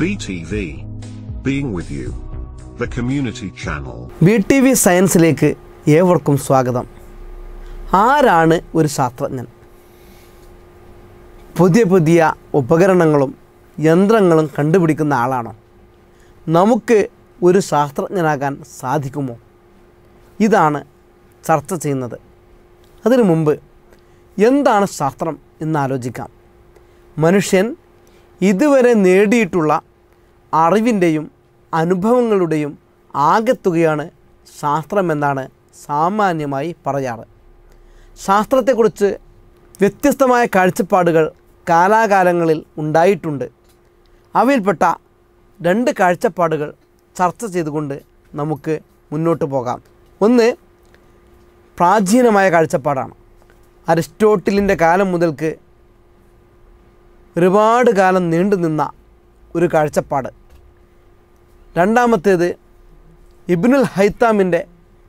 BTV. Being with you. The community channel. B T V സയൻസിലേക്ക് ഏവർക്കും സ്വാഗതം ആരാണ് ഒരു ശാസ്ത്രജ്ഞൻ പുതിയ പുതിയ ഉപകരണങ്ങളും യന്ത്രങ്ങളും കണ്ടുപിടിക്കുന്ന ആളാണോ നമുക്ക് ഒരു ശാസ്ത്രജ്ഞനാകാൻ സാധിക്കുമോ ഇതാണ് ചർച്ച ചെയ്യുന്നത് അതിനു മുമ്പ് എന്താണ് ശാസ്ത്രം എന്നാലോചിക്കാം മനുഷ്യൻ ഇതുവരെ നേടിയിട്ടുള്ള അറിവിൻ്റെയും അനുഭവങ്ങളുടെയും ആകെത്തുകയാണ് ശാസ്ത്രമെന്നാണ് സാമാന്യമായി പറയാറ് ശാസ്ത്രത്തെക്കുറിച്ച് വ്യത്യസ്തമായ കാഴ്ചപ്പാടുകൾ കാലാകാലങ്ങളിൽ ഉണ്ടായിട്ടുണ്ട് അവയിൽപ്പെട്ട രണ്ട് കാഴ്ചപ്പാടുകൾ ചർച്ച ചെയ്തുകൊണ്ട് നമുക്ക് മുന്നോട്ട് പോകാം ഒന്ന് പ്രാചീനമായ കാഴ്ചപ്പാടാണ് അരിസ്റ്റോട്ടിലിൻ്റെ കാലം മുതൽക്ക് ഒരുപാട് കാലം നീണ്ടു നിന്ന ഒരു കാഴ്ചപ്പാട് രണ്ടാമത്തേത് ഇബ്നുൽ ഹൈത്താമിൻ്റെ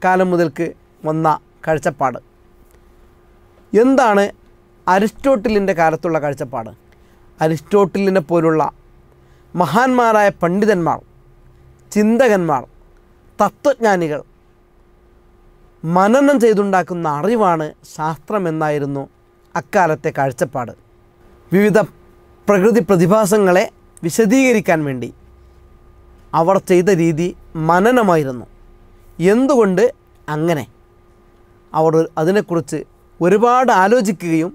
കാലം മുതൽക്ക് വന്ന കാഴ്ചപ്പാട് എന്താണ് അരിസ്റ്റോട്ടിലിൻ്റെ കാലത്തുള്ള കാഴ്ചപ്പാട് അരിസ്റ്റോട്ടിലിനെ പോലുള്ള മഹാന്മാരായ പണ്ഡിതന്മാർ ചിന്തകന്മാർ തത്വജ്ഞാനികൾ മനനം ചെയ്തുണ്ടാക്കുന്ന അറിവാണ് ശാസ്ത്രമെന്നായിരുന്നു അക്കാലത്തെ കാഴ്ചപ്പാട് വിവിധ പ്രകൃതി പ്രതിഭാസങ്ങളെ വിശദീകരിക്കാൻ വേണ്ടി അവർ ചെയ്ത രീതി മനനമായിരുന്നു എന്തുകൊണ്ട് അങ്ങനെ അവർ അതിനെക്കുറിച്ച് ഒരുപാട് ആലോചിക്കുകയും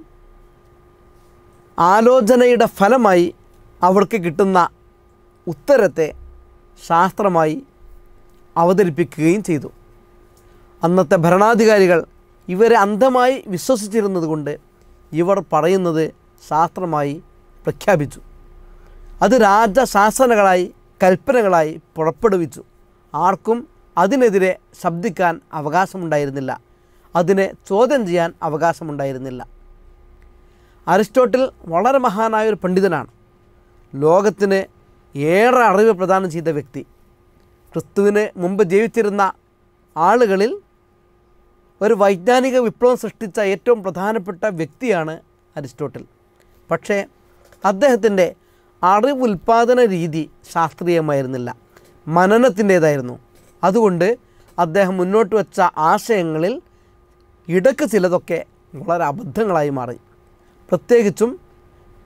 ആലോചനയുടെ ഫലമായി അവർക്ക് കിട്ടുന്ന ഉത്തരത്തെ ശാസ്ത്രമായി അവതരിപ്പിക്കുകയും ചെയ്തു അന്നത്തെ ഭരണാധികാരികൾ ഇവരെ അന്ധമായി വിശ്വസിച്ചിരുന്നത് കൊണ്ട് ഇവർ പറയുന്നത് ശാസ്ത്രമായി പ്രഖ്യാപിച്ചു അത് രാജശാസനകളായി കൽപ്പനകളായി പുറപ്പെടുവിച്ചു ആർക്കും അതിനെതിരെ ശബ്ദിക്കാൻ അവകാശമുണ്ടായിരുന്നില്ല അതിനെ ചോദ്യം ചെയ്യാൻ അവകാശമുണ്ടായിരുന്നില്ല അരിസ്റ്റോട്ടിൽ വളരെ മഹാനായ ഒരു പണ്ഡിതനാണ് ലോകത്തിന് ഏറെ അറിവ് പ്രദാനം ചെയ്ത വ്യക്തി ക്രിസ്തുവിന് മുമ്പ് ജീവിച്ചിരുന്ന ആളുകളിൽ ഒരു വൈജ്ഞാനിക വിപ്ലവം സൃഷ്ടിച്ച ഏറ്റവും പ്രധാനപ്പെട്ട വ്യക്തിയാണ് അരിസ്റ്റോട്ടിൽ പക്ഷേ അദ്ദേഹത്തിൻ്റെ അറിവുൽപാദന രീതി ശാസ്ത്രീയമായിരുന്നില്ല മനനത്തിൻ്റേതായിരുന്നു അതുകൊണ്ട് അദ്ദേഹം മുന്നോട്ട് വച്ച ആശയങ്ങളിൽ ഇടക്ക് ചിലതൊക്കെ വളരെ അബദ്ധങ്ങളായി മാറി പ്രത്യേകിച്ചും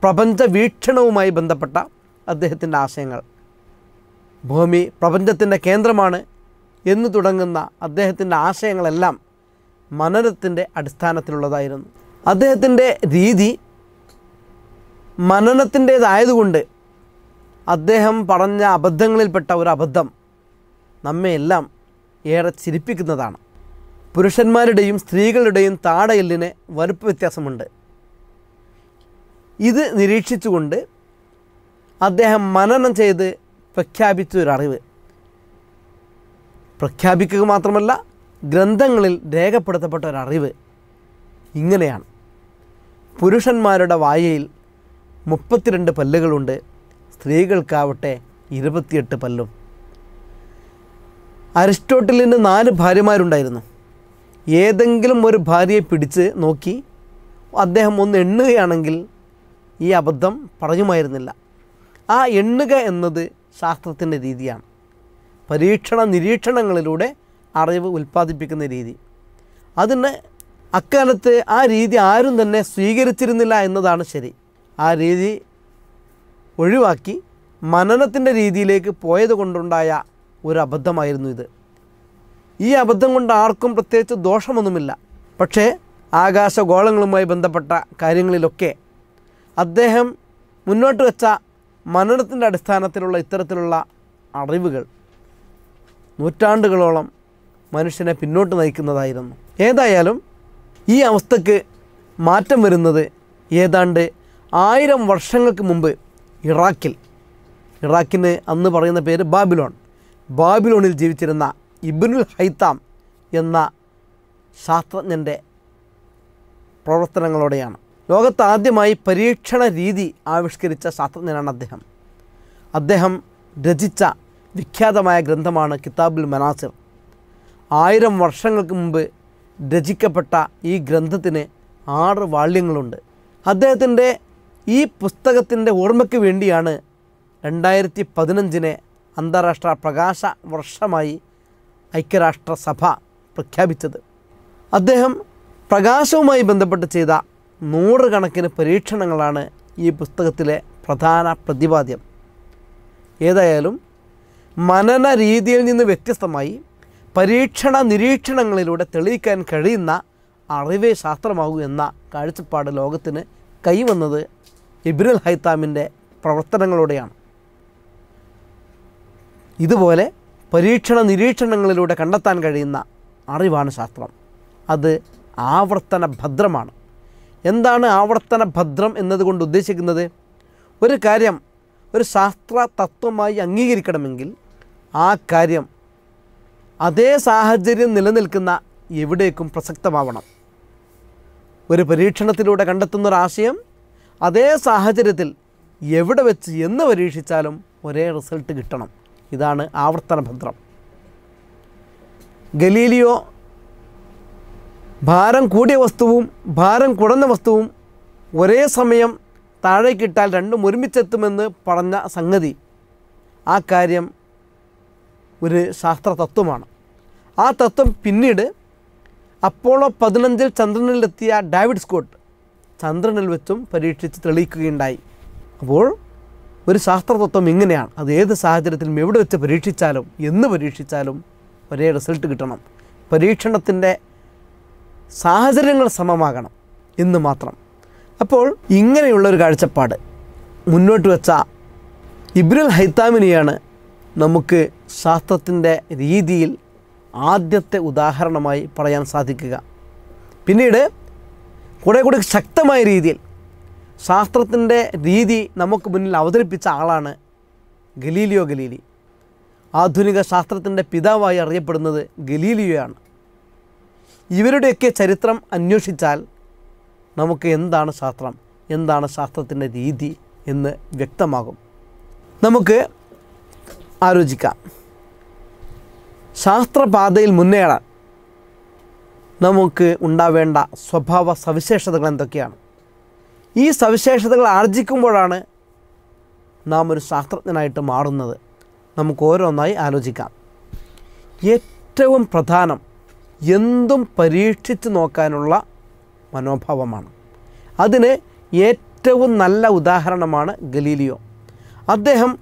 പ്രപഞ്ച വീക്ഷണവുമായി ബന്ധപ്പെട്ട അദ്ദേഹത്തിൻ്റെ ആശയങ്ങൾ ഭൂമി പ്രപഞ്ചത്തിൻ്റെ കേന്ദ്രമാണ് എന്ന് തുടങ്ങുന്ന അദ്ദേഹത്തിൻ്റെ ആശയങ്ങളെല്ലാം മനനത്തിൻ്റെ അടിസ്ഥാനത്തിലുള്ളതായിരുന്നു അദ്ദേഹത്തിൻ്റെ രീതി മനനത്തിൻ്റേതായതുകൊണ്ട് അദ്ദേഹം പറഞ്ഞ അബദ്ധങ്ങളിൽപ്പെട്ട ഒരു അബദ്ധം നമ്മെയെല്ലാം ഏറെ ചിരിപ്പിക്കുന്നതാണ് പുരുഷന്മാരുടെയും സ്ത്രീകളുടെയും താടയെല്ലിന് വലുപ്പ വ്യത്യാസമുണ്ട് ഇത് നിരീക്ഷിച്ചുകൊണ്ട് അദ്ദേഹം മനനം ചെയ്ത് പ്രഖ്യാപിച്ച ഒരറിവ് പ്രഖ്യാപിക്കുക മാത്രമല്ല ഗ്രന്ഥങ്ങളിൽ രേഖപ്പെടുത്തപ്പെട്ട ഒരറിവ് ഇങ്ങനെയാണ് പുരുഷന്മാരുടെ വായയിൽ മുപ്പത്തിരണ്ട് പല്ലുകളുണ്ട് സ്ത്രീകൾക്കാവട്ടെ ഇരുപത്തിയെട്ട് പല്ലും അരിസ്റ്റോട്ടലിന് നാല് ഭാര്യമാരുണ്ടായിരുന്നു ഏതെങ്കിലും ഒരു ഭാര്യയെ പിടിച്ച് നോക്കി അദ്ദേഹം ഒന്ന് എണ്ണുകയാണെങ്കിൽ ഈ അബദ്ധം പറഞ്ഞുമായിരുന്നില്ല ആ എണ്ണുക എന്നത് ശാസ്ത്രത്തിൻ്റെ രീതിയാണ് പരീക്ഷണ നിരീക്ഷണങ്ങളിലൂടെ അറിവ് ഉൽപ്പാദിപ്പിക്കുന്ന രീതി അതിന് അക്കാലത്ത് ആ രീതി ആരും തന്നെ സ്വീകരിച്ചിരുന്നില്ല എന്നതാണ് ശരി ആ രീതി ഒഴിവാക്കി മനനത്തിൻ്റെ രീതിയിലേക്ക് പോയത് കൊണ്ടുണ്ടായ ഒരു അബദ്ധമായിരുന്നു ഇത് ഈ അബദ്ധം കൊണ്ട് ആർക്കും പ്രത്യേകിച്ച് ദോഷമൊന്നുമില്ല പക്ഷേ ആകാശഗോളങ്ങളുമായി ബന്ധപ്പെട്ട കാര്യങ്ങളിലൊക്കെ അദ്ദേഹം മുന്നോട്ട് വെച്ച മനനത്തിൻ്റെ അടിസ്ഥാനത്തിലുള്ള ഇത്തരത്തിലുള്ള അറിവുകൾ നൂറ്റാണ്ടുകളോളം മനുഷ്യനെ പിന്നോട്ട് നയിക്കുന്നതായിരുന്നു ഏതായാലും ഈ അവസ്ഥക്ക് മാറ്റം വരുന്നത് ഏതാണ്ട് ആയിരം വർഷങ്ങൾക്ക് മുമ്പ് ഇറാഖിൽ ഇറാഖിന് അന്ന് പറയുന്ന പേര് ബാബിലോൺ ബാബിലോണിൽ ജീവിച്ചിരുന്ന ഇബ്നുൽ ഹൈത്താം എന്ന ശാസ്ത്രജ്ഞൻ്റെ പ്രവർത്തനങ്ങളോടെയാണ് ലോകത്ത് ആദ്യമായി പരീക്ഷണ രീതി ആവിഷ്കരിച്ച ശാസ്ത്രജ്ഞനാണ് അദ്ദേഹം അദ്ദേഹം രചിച്ച വിഖ്യാതമായ ഗ്രന്ഥമാണ് കിതാബുൽ മനാസിർ ആയിരം വർഷങ്ങൾക്ക് മുമ്പ് രചിക്കപ്പെട്ട ഈ ഗ്രന്ഥത്തിന് ആറ് വാള്യങ്ങളുണ്ട് അദ്ദേഹത്തിൻ്റെ ഈ പുസ്തകത്തിൻ്റെ ഓർമ്മയ്ക്ക് വേണ്ടിയാണ് രണ്ടായിരത്തി പതിനഞ്ചിനെ അന്താരാഷ്ട്ര പ്രകാശ വർഷമായി ഐക്യരാഷ്ട്രസഭ പ്രഖ്യാപിച്ചത് അദ്ദേഹം പ്രകാശവുമായി ബന്ധപ്പെട്ട് ചെയ്ത നൂറുകണക്കിന് പരീക്ഷണങ്ങളാണ് ഈ പുസ്തകത്തിലെ പ്രധാന പ്രതിപാദ്യം ഏതായാലും മനന രീതിയിൽ നിന്ന് വ്യത്യസ്തമായി പരീക്ഷണ നിരീക്ഷണങ്ങളിലൂടെ തെളിയിക്കാൻ കഴിയുന്ന അറിവേ ശാസ്ത്രമാകൂ എന്ന കാഴ്ചപ്പാട് ലോകത്തിന് കൈവന്നത് ഇബ്രുൽ ഹൈത്താമിൻ്റെ പ്രവർത്തനങ്ങളോടെയാണ് ഇതുപോലെ പരീക്ഷണ നിരീക്ഷണങ്ങളിലൂടെ കണ്ടെത്താൻ കഴിയുന്ന അറിവാണ് ശാസ്ത്രം അത് ആവർത്തന ഭദ്രമാണ് എന്താണ് ആവർത്തന ഭദ്രം എന്നതുകൊണ്ട് ഉദ്ദേശിക്കുന്നത് ഒരു കാര്യം ഒരു ശാസ്ത്ര തത്വമായി അംഗീകരിക്കണമെങ്കിൽ ആ കാര്യം അതേ സാഹചര്യം നിലനിൽക്കുന്ന എവിടേക്കും പ്രസക്തമാവണം ഒരു പരീക്ഷണത്തിലൂടെ കണ്ടെത്തുന്ന അതേ സാഹചര്യത്തിൽ എവിടെ വെച്ച് എന്ന് പരീക്ഷിച്ചാലും ഒരേ റിസൾട്ട് കിട്ടണം ഇതാണ് ആവർത്തന ഭദ്രം ഗലീലിയോ ഭാരം കൂടിയ വസ്തുവും ഭാരം കുറഞ്ഞ വസ്തുവും ഒരേ സമയം താഴേക്കിട്ടാൽ രണ്ടും ഒരുമിച്ചെത്തുമെന്ന് പറഞ്ഞ സംഗതി ആ കാര്യം ഒരു ശാസ്ത്ര തത്വമാണ് ആ തത്വം പിന്നീട് അപ്പോളോ പതിനഞ്ചിൽ ചന്ദ്രനിലെത്തിയ ഡാവിഡ് സ്കോട്ട് ചന്ദ്രനിൽ വെച്ചും പരീക്ഷിച്ച് തെളിയിക്കുകയുണ്ടായി അപ്പോൾ ഒരു ശാസ്ത്രതത്വം ഇങ്ങനെയാണ് അത് ഏത് സാഹചര്യത്തിലും എവിടെ വെച്ച് പരീക്ഷിച്ചാലും എന്ന് പരീക്ഷിച്ചാലും ഒരേ റിസൾട്ട് കിട്ടണം പരീക്ഷണത്തിൻ്റെ സാഹചര്യങ്ങൾ സമമാകണം എന്ന് മാത്രം അപ്പോൾ ഇങ്ങനെയുള്ളൊരു കാഴ്ചപ്പാട് മുന്നോട്ട് വെച്ച ഇബ്രുൽ ഹൈത്താമിനെയാണ് നമുക്ക് ശാസ്ത്രത്തിൻ്റെ രീതിയിൽ ആദ്യത്തെ ഉദാഹരണമായി പറയാൻ സാധിക്കുക പിന്നീട് കുറെ കൂടി ശക്തമായ രീതിയിൽ ശാസ്ത്രത്തിൻ്റെ രീതി നമുക്ക് മുന്നിൽ അവതരിപ്പിച്ച ആളാണ് ഗലീലിയോ ഗലീലി ആധുനിക ശാസ്ത്രത്തിൻ്റെ പിതാവായി അറിയപ്പെടുന്നത് ഗലീലിയോയാണ് ഇവരുടെയൊക്കെ ചരിത്രം അന്വേഷിച്ചാൽ നമുക്ക് എന്താണ് ശാസ്ത്രം എന്താണ് ശാസ്ത്രത്തിൻ്റെ രീതി എന്ന് വ്യക്തമാകും നമുക്ക് ആലോചിക്കാം ശാസ്ത്രപാതയിൽ മുന്നേറാൻ നമുക്ക് ഉണ്ടാവേണ്ട സ്വഭാവ സവിശേഷതകൾ എന്തൊക്കെയാണ് ഈ സവിശേഷതകൾ ആർജിക്കുമ്പോഴാണ് നാം ഒരു ശാസ്ത്രജ്ഞനായിട്ട് മാറുന്നത് നമുക്ക് ഓരോന്നായി ആലോചിക്കാം ഏറ്റവും പ്രധാനം എന്തും പരീക്ഷിച്ച് നോക്കാനുള്ള മനോഭാവമാണ് അതിന് ഏറ്റവും നല്ല ഉദാഹരണമാണ് ഗലീലിയോ അദ്ദേഹം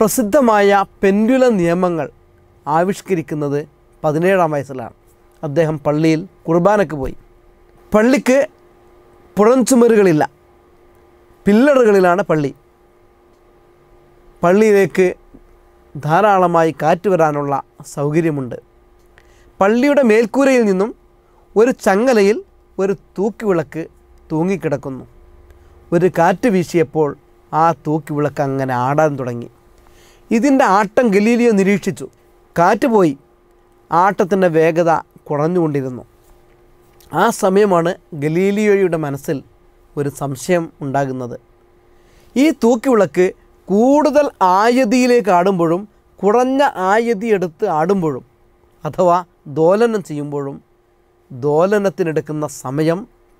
പ്രസിദ്ധമായ പെൻഡുല നിയമങ്ങൾ ആവിഷ്കരിക്കുന്നത് പതിനേഴാം വയസ്സിലാണ് അദ്ദേഹം പള്ളിയിൽ കുർബാനക്ക് പോയി പള്ളിക്ക് പുഴഞ്ചുമരുകളില്ല പില്ലറുകളിലാണ് പള്ളി പള്ളിയിലേക്ക് ധാരാളമായി കാറ്റ് വരാനുള്ള സൗകര്യമുണ്ട് പള്ളിയുടെ മേൽക്കൂരയിൽ നിന്നും ഒരു ചങ്ങലയിൽ ഒരു തൂക്കിവിളക്ക് തൂങ്ങിക്കിടക്കുന്നു ഒരു കാറ്റ് വീശിയപ്പോൾ ആ തൂക്കിവിളക്ക് അങ്ങനെ ആടാൻ തുടങ്ങി ഇതിൻ്റെ ആട്ടം ഗലീലിയോ നിരീക്ഷിച്ചു കാറ്റ് പോയി ആട്ടത്തിൻ്റെ വേഗത കുറഞ്ഞുകൊണ്ടിരുന്നു ആ സമയമാണ് ഗലീലിയോയുടെ മനസ്സിൽ ഒരു സംശയം ഉണ്ടാകുന്നത് ഈ തൂക്കിവിളക്ക് കൂടുതൽ ആയതിയിലേക്ക് ആടുമ്പോഴും കുറഞ്ഞ ആയതി എടുത്ത് ആടുമ്പോഴും അഥവാ ദോലനം ചെയ്യുമ്പോഴും ദോലനത്തിനെടുക്കുന്ന സമയം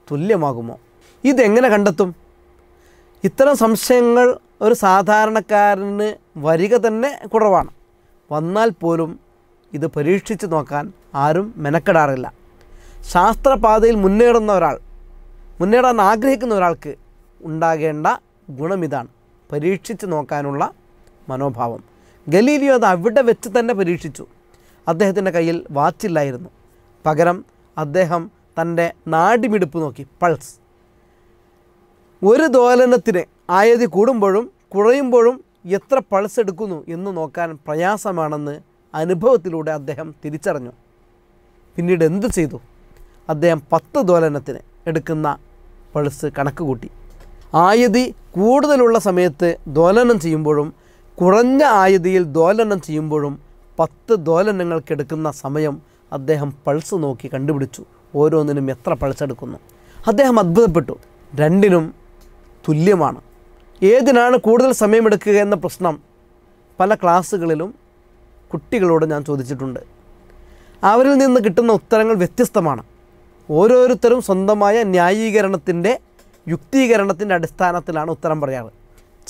തുല്യമാകുമോ ഇതെങ്ങനെ കണ്ടെത്തും ഇത്തരം സംശയങ്ങൾ ഒരു സാധാരണക്കാരന് വരിക തന്നെ കുറവാണ് വന്നാൽ പോലും ഇത് പരീക്ഷിച്ച് നോക്കാൻ ആരും മെനക്കെടാറില്ല ശാസ്ത്രപാതയിൽ മുന്നേറുന്ന ഒരാൾ മുന്നേടാൻ ആഗ്രഹിക്കുന്ന ഒരാൾക്ക് ഉണ്ടാകേണ്ട ഗുണമിതാണ് പരീക്ഷിച്ച് നോക്കാനുള്ള മനോഭാവം ഗലീലിയോ അത് അവിടെ വെച്ച് തന്നെ പരീക്ഷിച്ചു അദ്ദേഹത്തിൻ്റെ കയ്യിൽ വാച്ചില്ലായിരുന്നു പകരം അദ്ദേഹം തൻ്റെ നാടിമിടുപ്പ് നോക്കി പൾസ് ഒരു ദോലനത്തിന് ആയതി കൂടുമ്പോഴും കുറയുമ്പോഴും എത്ര പൾസ് എടുക്കുന്നു എന്ന് നോക്കാൻ പ്രയാസമാണെന്ന് അനുഭവത്തിലൂടെ അദ്ദേഹം തിരിച്ചറിഞ്ഞു പിന്നീട് എന്ത് ചെയ്തു അദ്ദേഹം പത്ത് ദോലനത്തിന് എടുക്കുന്ന പൾസ് കണക്ക് കൂട്ടി ആയതി കൂടുതലുള്ള സമയത്ത് ദോലനം ചെയ്യുമ്പോഴും കുറഞ്ഞ ആയുധിയിൽ ദോലനം ചെയ്യുമ്പോഴും പത്ത് എടുക്കുന്ന സമയം അദ്ദേഹം പൾസ് നോക്കി കണ്ടുപിടിച്ചു ഓരോന്നിനും എത്ര പൾസ് എടുക്കുന്നു അദ്ദേഹം അത്ഭുതപ്പെട്ടു രണ്ടിനും തുല്യമാണ് ഏതിനാണ് കൂടുതൽ സമയമെടുക്കുക എന്ന പ്രശ്നം പല ക്ലാസ്സുകളിലും കുട്ടികളോട് ഞാൻ ചോദിച്ചിട്ടുണ്ട് അവരിൽ നിന്ന് കിട്ടുന്ന ഉത്തരങ്ങൾ വ്യത്യസ്തമാണ് ഓരോരുത്തരും സ്വന്തമായ ന്യായീകരണത്തിൻ്റെ യുക്തീകരണത്തിൻ്റെ അടിസ്ഥാനത്തിലാണ് ഉത്തരം പറയാറ്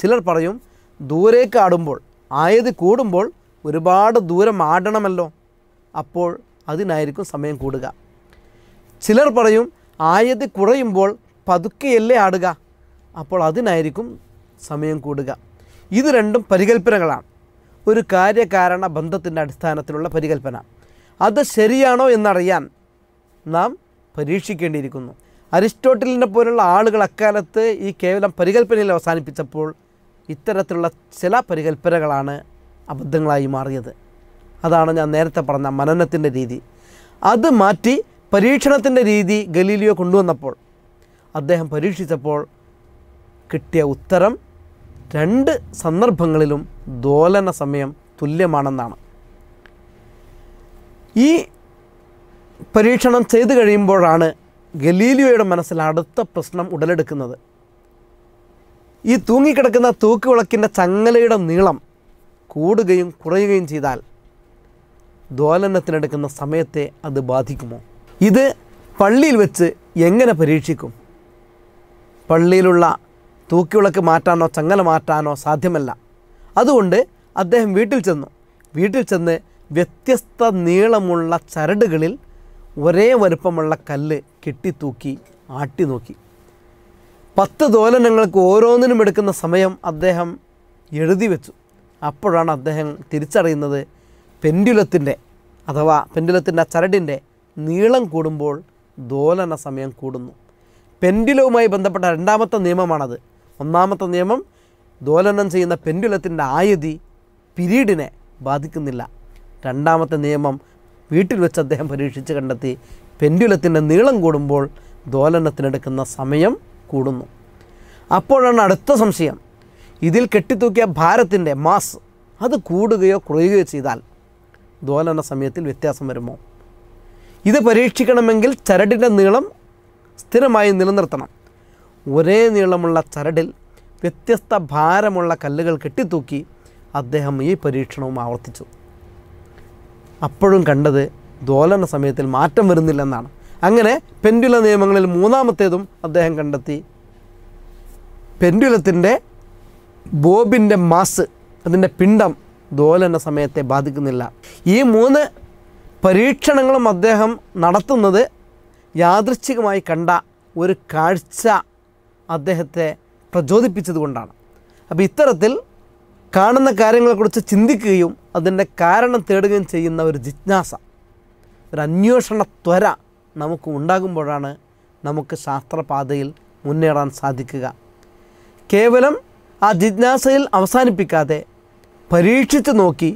ചിലർ പറയും ദൂരേക്ക് ആടുമ്പോൾ ആയത് കൂടുമ്പോൾ ഒരുപാട് ദൂരം ആടണമല്ലോ അപ്പോൾ അതിനായിരിക്കും സമയം കൂടുക ചിലർ പറയും ആയത് കുറയുമ്പോൾ പതുക്കെയല്ലേ ആടുക അപ്പോൾ അതിനായിരിക്കും സമയം കൂടുക ഇത് രണ്ടും പരികൽപ്പനകളാണ് ഒരു കാര്യകാരണ ബന്ധത്തിൻ്റെ അടിസ്ഥാനത്തിലുള്ള പരികൽപ്പന അത് ശരിയാണോ എന്നറിയാൻ നാം പരീക്ഷിക്കേണ്ടിയിരിക്കുന്നു അരിസ്റ്റോട്ടലിനെ പോലുള്ള ആളുകൾ അക്കാലത്ത് ഈ കേവലം പരികല്പനയിൽ അവസാനിപ്പിച്ചപ്പോൾ ഇത്തരത്തിലുള്ള ചില പരികല്പനകളാണ് അബദ്ധങ്ങളായി മാറിയത് അതാണ് ഞാൻ നേരത്തെ പറഞ്ഞ മനനത്തിൻ്റെ രീതി അത് മാറ്റി പരീക്ഷണത്തിൻ്റെ രീതി ഗലീലിയോ കൊണ്ടുവന്നപ്പോൾ അദ്ദേഹം പരീക്ഷിച്ചപ്പോൾ കിട്ടിയ ഉത്തരം രണ്ട് സന്ദർഭങ്ങളിലും ദോലന സമയം തുല്യമാണെന്നാണ് ഈ പരീക്ഷണം ചെയ്തു കഴിയുമ്പോഴാണ് ഗലീലിയോയുടെ മനസ്സിൽ അടുത്ത പ്രശ്നം ഉടലെടുക്കുന്നത് ഈ തൂങ്ങിക്കിടക്കുന്ന തൂക്കുവിളക്കിൻ്റെ ചങ്ങലയുടെ നീളം കൂടുകയും കുറയുകയും ചെയ്താൽ ദോലനത്തിനെടുക്കുന്ന സമയത്തെ അത് ബാധിക്കുമോ ഇത് പള്ളിയിൽ വെച്ച് എങ്ങനെ പരീക്ഷിക്കും പള്ളിയിലുള്ള തൂക്കിവിളക്ക് മാറ്റാനോ ചങ്ങല മാറ്റാനോ സാധ്യമല്ല അതുകൊണ്ട് അദ്ദേഹം വീട്ടിൽ ചെന്നു വീട്ടിൽ ചെന്ന് വ്യത്യസ്ത നീളമുള്ള ചരടുകളിൽ ഒരേ വലുപ്പമുള്ള കല്ല് കെട്ടിത്തൂക്കി ആട്ടി നോക്കി പത്ത് ദോലനങ്ങൾക്ക് ഓരോന്നിനും എടുക്കുന്ന സമയം അദ്ദേഹം എഴുതി വെച്ചു അപ്പോഴാണ് അദ്ദേഹം തിരിച്ചറിയുന്നത് പെൻഡുലത്തിൻ്റെ അഥവാ പെൻഡുലത്തിൻ്റെ ചരടിൻ്റെ നീളം കൂടുമ്പോൾ ദോലന സമയം കൂടുന്നു പെൻഡുലവുമായി ബന്ധപ്പെട്ട രണ്ടാമത്തെ നിയമമാണത് ഒന്നാമത്തെ നിയമം ദോലനം ചെയ്യുന്ന പെൻഡുലത്തിൻ്റെ ആയുധി പിരീഡിനെ ബാധിക്കുന്നില്ല രണ്ടാമത്തെ നിയമം വീട്ടിൽ വെച്ച് അദ്ദേഹം പരീക്ഷിച്ച് കണ്ടെത്തി പെൻഡുലത്തിൻ്റെ നീളം കൂടുമ്പോൾ ദോലനത്തിനെടുക്കുന്ന സമയം കൂടുന്നു അപ്പോഴാണ് അടുത്ത സംശയം ഇതിൽ കെട്ടിത്തൂക്കിയ ഭാരത്തിൻ്റെ മാസ് അത് കൂടുകയോ കുറയുകയോ ചെയ്താൽ ദോലന സമയത്തിൽ വ്യത്യാസം വരുമോ ഇത് പരീക്ഷിക്കണമെങ്കിൽ ചരടിൻ്റെ നീളം സ്ഥിരമായി നിലനിർത്തണം ഒരേ നീളമുള്ള ചരടിൽ വ്യത്യസ്ത ഭാരമുള്ള കല്ലുകൾ കെട്ടിത്തൂക്കി അദ്ദേഹം ഈ പരീക്ഷണവും ആവർത്തിച്ചു അപ്പോഴും കണ്ടത് ദോലന സമയത്തിൽ മാറ്റം വരുന്നില്ലെന്നാണ് അങ്ങനെ പെൻഡുല നിയമങ്ങളിൽ മൂന്നാമത്തേതും അദ്ദേഹം കണ്ടെത്തി പെൻഡുലത്തിൻ്റെ ബോബിൻ്റെ മാസ് അതിൻ്റെ പിണ്ടം ദോലന സമയത്തെ ബാധിക്കുന്നില്ല ഈ മൂന്ന് പരീക്ഷണങ്ങളും അദ്ദേഹം നടത്തുന്നത് യാദൃച്ഛികമായി കണ്ട ഒരു കാഴ്ച അദ്ദേഹത്തെ പ്രചോദിപ്പിച്ചതുകൊണ്ടാണ് അപ്പോൾ ഇത്തരത്തിൽ കാണുന്ന കാര്യങ്ങളെക്കുറിച്ച് ചിന്തിക്കുകയും അതിൻ്റെ കാരണം തേടുകയും ചെയ്യുന്ന ഒരു ജിജ്ഞാസ ഒരു അന്വേഷണ ത്വര നമുക്ക് ഉണ്ടാകുമ്പോഴാണ് നമുക്ക് ശാസ്ത്രപാതയിൽ മുന്നേറാൻ സാധിക്കുക കേവലം ആ ജിജ്ഞാസയിൽ അവസാനിപ്പിക്കാതെ പരീക്ഷിച്ച് നോക്കി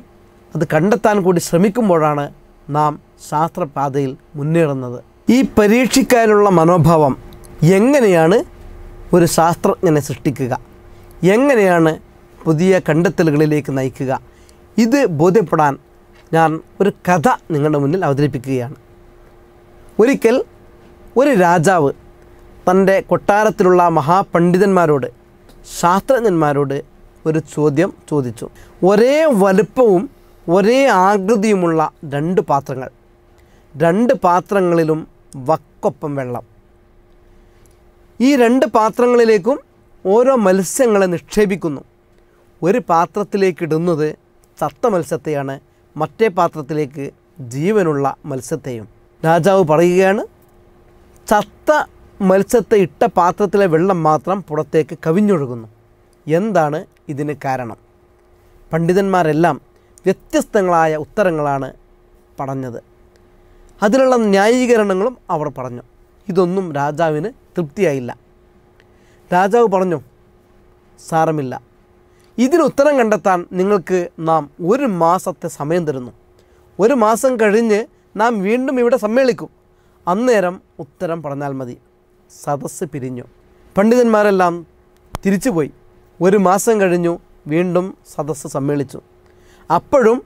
അത് കണ്ടെത്താൻ കൂടി ശ്രമിക്കുമ്പോഴാണ് നാം ശാസ്ത്രപാതയിൽ മുന്നേറുന്നത് ഈ പരീക്ഷിക്കാനുള്ള മനോഭാവം എങ്ങനെയാണ് ഒരു ശാസ്ത്രജ്ഞനെ സൃഷ്ടിക്കുക എങ്ങനെയാണ് പുതിയ കണ്ടെത്തലുകളിലേക്ക് നയിക്കുക ഇത് ബോധ്യപ്പെടാൻ ഞാൻ ഒരു കഥ നിങ്ങളുടെ മുന്നിൽ അവതരിപ്പിക്കുകയാണ് ഒരിക്കൽ ഒരു രാജാവ് തൻ്റെ കൊട്ടാരത്തിലുള്ള മഹാപണ്ഡിതന്മാരോട് ശാസ്ത്രജ്ഞന്മാരോട് ഒരു ചോദ്യം ചോദിച്ചു ഒരേ വലുപ്പവും ഒരേ ആകൃതിയുമുള്ള രണ്ട് പാത്രങ്ങൾ രണ്ട് പാത്രങ്ങളിലും വക്കൊപ്പം വെള്ളം ഈ രണ്ട് പാത്രങ്ങളിലേക്കും ഓരോ മത്സ്യങ്ങളെ നിക്ഷേപിക്കുന്നു ഒരു പാത്രത്തിലേക്ക് ഇടുന്നത് ചത്ത മത്സ്യത്തെയാണ് മറ്റേ പാത്രത്തിലേക്ക് ജീവനുള്ള മത്സ്യത്തെയും രാജാവ് പറയുകയാണ് ചത്ത മത്സ്യത്തെ ഇട്ട പാത്രത്തിലെ വെള്ളം മാത്രം പുറത്തേക്ക് കവിഞ്ഞൊഴുകുന്നു എന്താണ് ഇതിന് കാരണം പണ്ഡിതന്മാരെല്ലാം വ്യത്യസ്തങ്ങളായ ഉത്തരങ്ങളാണ് പറഞ്ഞത് അതിലുള്ള ന്യായീകരണങ്ങളും അവർ പറഞ്ഞു ഇതൊന്നും രാജാവിന് തൃപ്തിയായില്ല രാജാവ് പറഞ്ഞു സാരമില്ല ഇതിന് ഉത്തരം കണ്ടെത്താൻ നിങ്ങൾക്ക് നാം ഒരു മാസത്തെ സമയം തരുന്നു ഒരു മാസം കഴിഞ്ഞ് നാം വീണ്ടും ഇവിടെ സമ്മേളിക്കും അന്നേരം ഉത്തരം പറഞ്ഞാൽ മതി സദസ്സ് പിരിഞ്ഞു പണ്ഡിതന്മാരെല്ലാം തിരിച്ചുപോയി ഒരു മാസം കഴിഞ്ഞു വീണ്ടും സദസ്സ് സമ്മേളിച്ചു അപ്പോഴും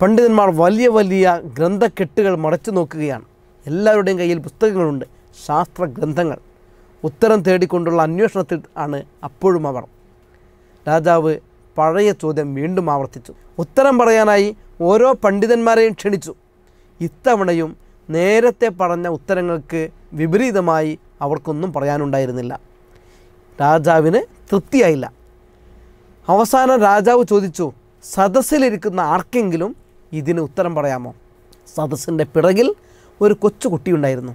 പണ്ഡിതന്മാർ വലിയ വലിയ ഗ്രന്ഥക്കെട്ടുകൾ മടച്ചു നോക്കുകയാണ് എല്ലാവരുടെയും കയ്യിൽ പുസ്തകങ്ങളുണ്ട് ശാസ്ത്ര ഗ്രന്ഥങ്ങൾ ഉത്തരം തേടിക്കൊണ്ടുള്ള അന്വേഷണത്തിൽ ആണ് അപ്പോഴും അവർ രാജാവ് പഴയ ചോദ്യം വീണ്ടും ആവർത്തിച്ചു ഉത്തരം പറയാനായി ഓരോ പണ്ഡിതന്മാരെയും ക്ഷണിച്ചു ഇത്തവണയും നേരത്തെ പറഞ്ഞ ഉത്തരങ്ങൾക്ക് വിപരീതമായി അവർക്കൊന്നും പറയാനുണ്ടായിരുന്നില്ല രാജാവിന് തൃപ്തിയായില്ല അവസാനം രാജാവ് ചോദിച്ചു സദസ്സിലിരിക്കുന്ന ആർക്കെങ്കിലും ഇതിന് ഉത്തരം പറയാമോ സദസ്സിൻ്റെ പിറകിൽ ഒരു കൊച്ചു കുട്ടിയുണ്ടായിരുന്നു